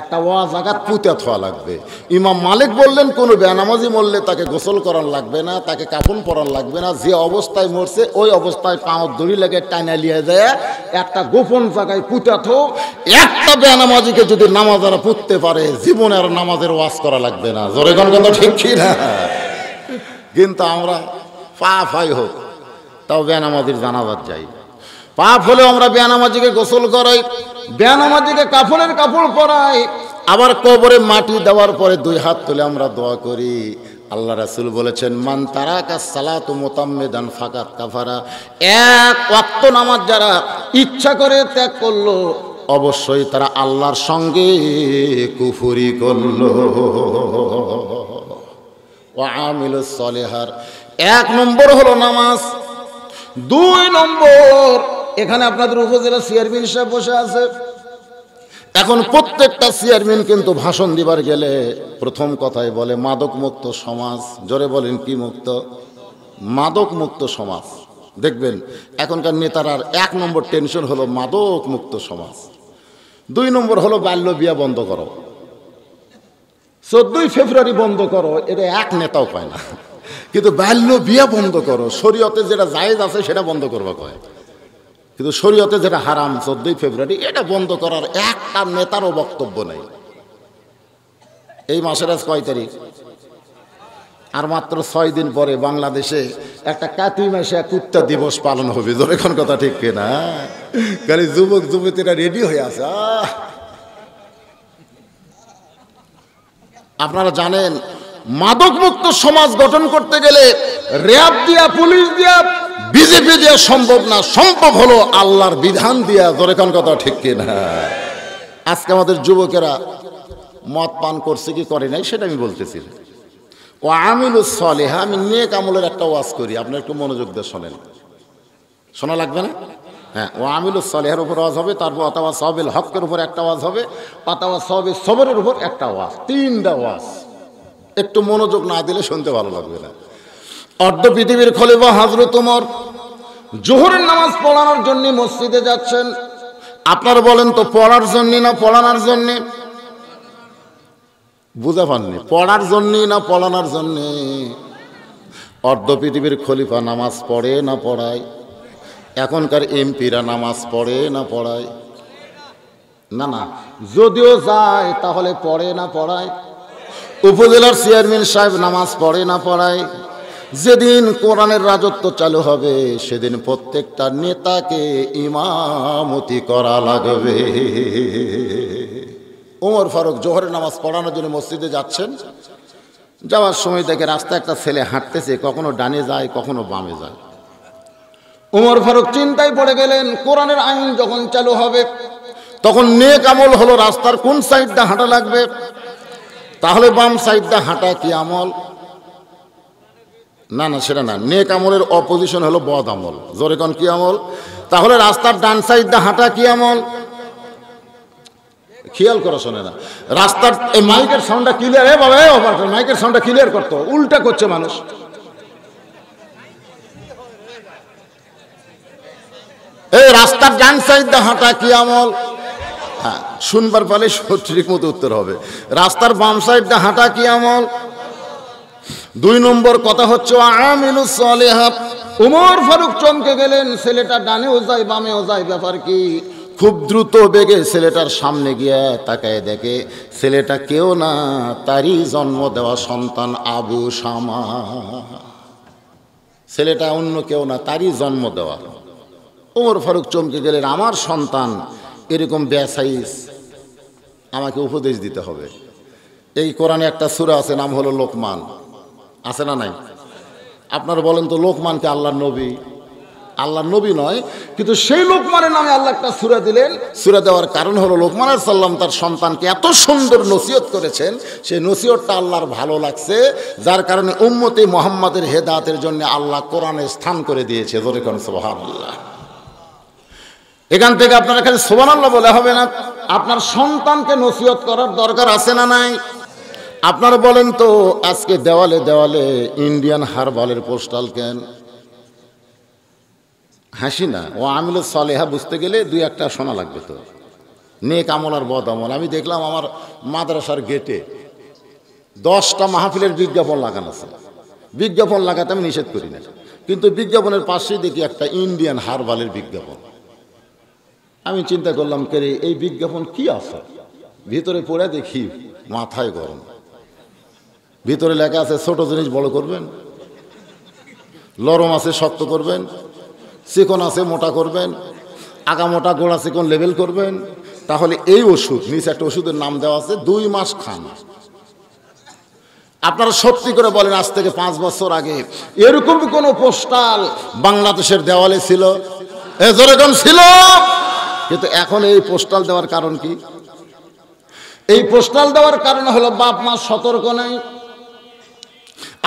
একটা ওয়া জাগাত পুঁতে থোয়া লাগবে ইমাম মালিক বললেন কোনো বেনামাজি মরলে তাকে গোসল করার লাগবে না তাকে কাপন পরার লাগবে না যে অবস্থায় মরছে ওই অবস্থায় পাঁচ দড়ি লেগে টানা লিয়ে যায় একটা গোপন জায়গায় পুঁতে থো একটা বেনামাজিকে যদি নামাজ আর পুঁততে পারে জীবনে আর নামাজের ওয়াজ করা লাগবে না জোরে গণ কথা ঠিক কি না কিন্তু আমরা পা ফাই হোক তাও বেনামাজির জানাজার যাই পাপ হলেও আমরা বেনামাজিকে গোসল করাই বেনামাজিকে কাফনের কাপড় পরায় আবার কবরে মাটি দেওয়ার পরে দুই হাত তুলে আমরা দোয়া করি আল্লাহ রাসুল বলেছেন মান তারা কা সালাত মোতাম্মেদান ফাঁকাত কাফারা এক ওয়াক্ত নামাজ যারা ইচ্ছা করে ত্যাগ করলো অবশ্যই তারা আল্লাহর সঙ্গে কুফুরি করল ও আমিল সলেহার এক নম্বর হলো নামাজ দুই নম্বর এখানে আপনাদের উপজেলা চেয়ারম্যান হিসেবে বসে আছে এখন প্রত্যেকটা চেয়ারম্যান কিন্তু ভাষণ দিবার গেলে প্রথম কথাই বলে মাদক মুক্ত সমাজ জোরে বলেন কি মুক্ত মাদক মুক্ত সমাজ দেখবেন এখনকার নেতারার এক নম্বর টেনশন হলো মাদক মুক্ত সমাজ দুই নম্বর হলো বাল্য বিয়া বন্ধ করো চোদ্দই ফেব্রুয়ারি বন্ধ করো এটা এক নেতাও পায় না কিন্তু বাল্য বিয়া বন্ধ করো শরীয়তে যেটা জায়েজ আছে সেটা বন্ধ করবা কয় কিন্তু শরীয়তে যেটা হারাম চোদ্দই ফেব্রুয়ারি এটা বন্ধ করার একটা নেতারও বক্তব্য নেই এই মাসের আজ কয় তারিখ আর মাত্র ছয় দিন পরে বাংলাদেশে একটা কাতি মাসে এক উত্তা দিবস পালন হবে ধরে এখন কথা ঠিক কিনা কারণ যুবক যুবতীরা রেডি হয়ে আছে আপনারা জানেন মাদক মুক্ত সমাজ গঠন করতে গেলে র্যাব দিয়া পুলিশ দিয়া বিজেপি দেওয়া সম্ভব না সম্ভব হলো আল্লাহর বিধান দিয়া দরেকান কথা ঠিক কিনা আজকে আমাদের যুবকেরা মদ পান করছে কি করে নাই সেটা আমি বলতেছি ও আমিলু সলেহা আমি নেক আমলের একটা ওয়াজ করি আপনার একটু মনোযোগ দিয়ে শোনেন শোনা লাগবে না হ্যাঁ ও আমিলু সলেহার উপর ওয়াজ হবে তারপর অথবা সবেল হকের উপর একটা ওয়াজ হবে পাতাওয়া সবে সবরের উপর একটা ওয়াজ তিনটা ওয়াজ একটু মনোযোগ না দিলে শুনতে ভালো লাগবে না অর্ধ পৃথিবীর খলিফা হাজরত উমর জোহরের নামাজ পড়ানোর জন্য মসজিদে যাচ্ছেন আপনারা বলেন তো পড়ার জন্যে না পড়ানোর জন্যে বুঝা পাননি পড়ার জন্যে না পড়ানোর জন্যে অর্ধ পৃথিবীর খলিফা নামাজ পড়ে না পড়ায় এখনকার এমপিরা নামাজ পড়ে না পড়ায় না না যদিও যায় তাহলে পড়ে না পড়ায় উপজেলার চেয়ারম্যান সাহেব নামাজ পড়ে না পড়ায় যেদিন কোরআনের রাজত্ব চালু হবে সেদিন প্রত্যেকটা নেতাকে ইমামতি করা লাগবে ওমর ফারুক জোহরের নামাজ পড়ানোর জন্য মসজিদে যাচ্ছেন যাওয়ার সময় দেখে রাস্তায় একটা ছেলে হাঁটতেছে কখনো ডানে যায় কখনো বামে যায় উমর ফারুক চিন্তায় পড়ে গেলেন কোরআনের আইন যখন চালু হবে তখন নেক আমল হলো রাস্তার কোন সাইডটা হাঁটা লাগবে তাহলে বাম সাইডটা হাঁটা কি আমল না না সেটা না নেক আমলের অপোজিশন হলো বদ আমল জোরে কন কি আমল তাহলে রাস্তার ডান সাইডটা হাঁটা কি আমল খেয়াল করো শোনে না রাস্তার এই মাইকের সাউন্ডটা ক্লিয়ার এ বাবা অপারেটর মাইকের সাউন্ডটা ক্লিয়ার করতো উল্টা করছে মানুষ এই রাস্তার ডান সাইডটা হাঁটা কি আমল হ্যাঁ শুনবার পালে সঠিক মতো উত্তর হবে রাস্তার বাম সাইডটা হাঁটা কি আমল দুই নম্বর কথা হচ্ছে উমর ফারুক চমকে গেলেন ছেলেটা ডানেও যায় বামেও যায় ব্যাপার কি খুব দ্রুত বেগে ছেলেটার সামনে গিয়া তাকায় দেখে ছেলেটা কেউ না তারই জন্ম দেওয়া সন্তান আবু শামা ছেলেটা অন্য কেউ না তারই জন্ম দেওয়া ওমর ফারুক চমকে গেলেন আমার সন্তান এরকম ব্যাসাইস আমাকে উপদেশ দিতে হবে এই কোরআনে একটা সুরা আছে নাম হলো লোকমান আছে না নাই আপনারা বলেন তো লোকমানকে আল্লাহ নবী আল্লাহ নবী নয় কিন্তু সেই লোকমানের নামে আল্লাহ একটা সুরা দিলেন সুরা দেওয়ার কারণ হলো লোকমান সাল্লাম তার সন্তানকে এত সুন্দর নসিহত করেছেন সেই নসিহতটা আল্লাহর ভালো লাগছে যার কারণে উম্মতে মোহাম্মদের হেদাতের জন্য আল্লাহ কোরআনে স্থান করে দিয়েছে জরিকন এখান থেকে আপনার খালি সোহান আল্লাহ বলে হবে না আপনার সন্তানকে নসিহত করার দরকার আছে না নাই আপনারা বলেন তো আজকে দেওয়ালে দেওয়ালে ইন্ডিয়ান হারবালের পোস্টাল কেন হাসি না ও আমিল সলেহা বুঝতে গেলে দুই একটা শোনা লাগবে তো নেক আমল আর বদ আমল আমি দেখলাম আমার মাদ্রাসার গেটে দশটা মাহফিলের বিজ্ঞাপন লাগানো আছে বিজ্ঞাপন লাগাতে আমি নিষেধ করি না কিন্তু বিজ্ঞাপনের পাশেই দেখি একটা ইন্ডিয়ান হারবালের বিজ্ঞাপন আমি চিন্তা করলাম কে এই বিজ্ঞাপন কি আছে ভিতরে পড়ে দেখি মাথায় গরম ভিতরে লেখা আছে ছোট জিনিস বড় করবেন লরম আছে শক্ত করবেন চিকন আছে মোটা করবেন আগা মোটা গোড়া চিকন লেভেল করবেন তাহলে এই ওষুধ নিচে একটা ওষুধের নাম দেওয়া আছে দুই মাস খান আপনারা সত্যি করে বলেন আজ থেকে পাঁচ বছর আগে এরকম কোনো পোস্টাল বাংলাদেশের দেওয়ালে ছিল এ ছিল কিন্তু এখন এই পোস্টাল দেওয়ার কারণ কি এই পোস্টাল দেওয়ার কারণ হলো বাপ মা সতর্ক নেই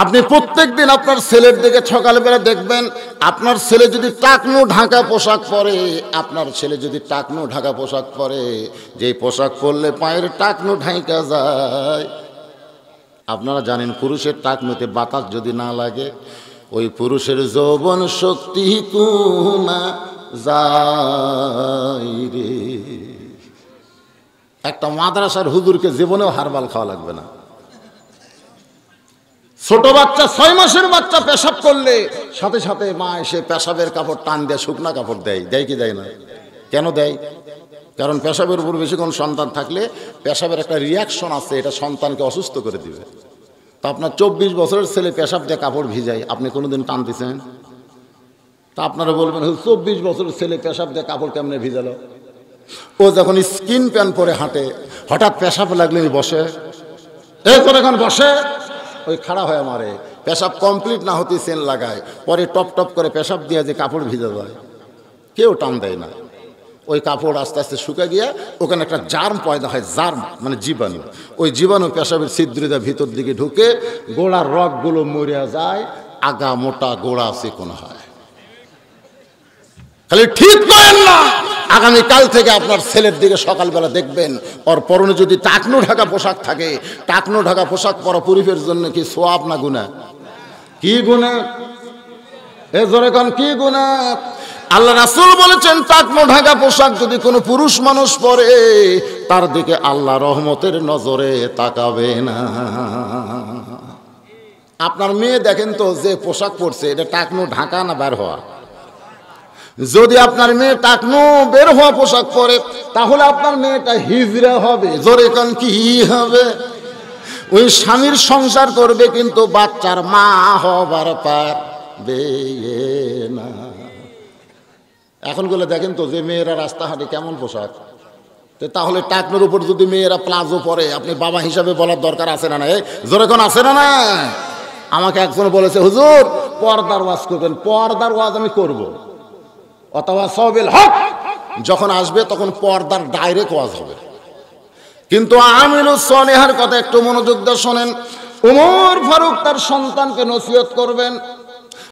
আপনি প্রত্যেক দিন আপনার ছেলের দিকে সকালবেলা দেখবেন আপনার ছেলে যদি টাকনো ঢাকা পোশাক পরে আপনার ছেলে যদি টাকনো ঢাকা পোশাক পরে যেই পোশাক পরলে পায়ের টাকনো ঢাকা যায় আপনারা জানেন পুরুষের টাকনোতে বাতাস যদি না লাগে ওই পুরুষের যৌবন শক্তি কুমা যায় রে একটা মাদ্রাসার হুজুরকে জীবনেও হারবাল খাওয়া লাগবে না ছোট বাচ্চা ছয় মাসের বাচ্চা পেশাব করলে সাথে সাথে মা এসে পেশাবের কাপড় টান দেয় শুকনা কাপড় দেয় দেয় কি দেয় না কেন দেয় কারণ পেশাবের উপর বেশিক্ষণ সন্তান থাকলে পেশাবের একটা রিয়াকশন আছে এটা সন্তানকে অসুস্থ করে দিবে তা আপনার চব্বিশ বছরের ছেলে পেশাব দিয়ে কাপড় ভিজায় আপনি কোনোদিন দিচ্ছেন তা আপনারা বলবেন চব্বিশ বছরের ছেলে পেশাব দিয়ে কাপড় কেমনে ভিজালো ও যখন স্কিন প্যান্ট পরে হাঁটে হঠাৎ পেশাব লাগলে বসে এরপর এখন বসে ওই খাড়া হয়ে মারে পেশাব কমপ্লিট না হতে সেন লাগায় পরে টপ টপ করে পেশাব দিয়ে যে কাপড় ভিজে দেয় কেউ টান দেয় না ওই কাপড় আস্তে আস্তে শুকে গিয়ে ওখানে একটা জার্ম পয়দা হয় জার্ম মানে জীবাণু ওই জীবাণু পেশাবের ছিদ্রিতা ভিতর দিকে ঢুকে গোড়ার রগগুলো মরিয়া যায় আগা মোটা গোড়া কোনো হয় খালি ঠিক করেন না আগামীকাল থেকে আপনার ছেলের দিকে সকালবেলা দেখবেন ওর পরনে যদি টাকনো ঢাকা পোশাক থাকে টাকনো ঢাকা পোশাক পরা পুরুষের জন্য কি সোয়াব না গুণা কি গুণা এ জোরে কি গুণা আল্লাহ রাসুল বলেছেন টাকনো ঢাকা পোশাক যদি কোনো পুরুষ মানুষ পরে তার দিকে আল্লাহ রহমতের নজরে তাকাবে না আপনার মেয়ে দেখেন তো যে পোশাক পরছে এটা টাকনো ঢাকা না বের হওয়া যদি আপনার মেয়ে টাকনো বের হওয়া পোশাক পরে তাহলে আপনার মেয়েটা হিজড়া হবে জোরে কন কি হবে ওই স্বামীর সংসার করবে কিন্তু বাচ্চার মা হবার পার না এখন গুলো দেখেন তো যে মেয়েরা রাস্তা হাঁটে কেমন পোশাক তাহলে টাকনোর উপর যদি মেয়েরা প্লাজো পরে আপনি বাবা হিসাবে বলার দরকার আছে না না জোরে কোন আছে না না আমাকে একজন বলেছে হুজুর পর্দার ওয়াজ করবেন পর্দার ওয়াজ আমি করবো অথবা সবেল হক যখন আসবে তখন পর্দার ডাইরেক্ট ওয়াজ হবে কিন্তু আমিনুস সনেহার কথা একটু মনোযোগ দিয়ে শোনেন উমর ফারুক তার সন্তানকে নসিহত করবেন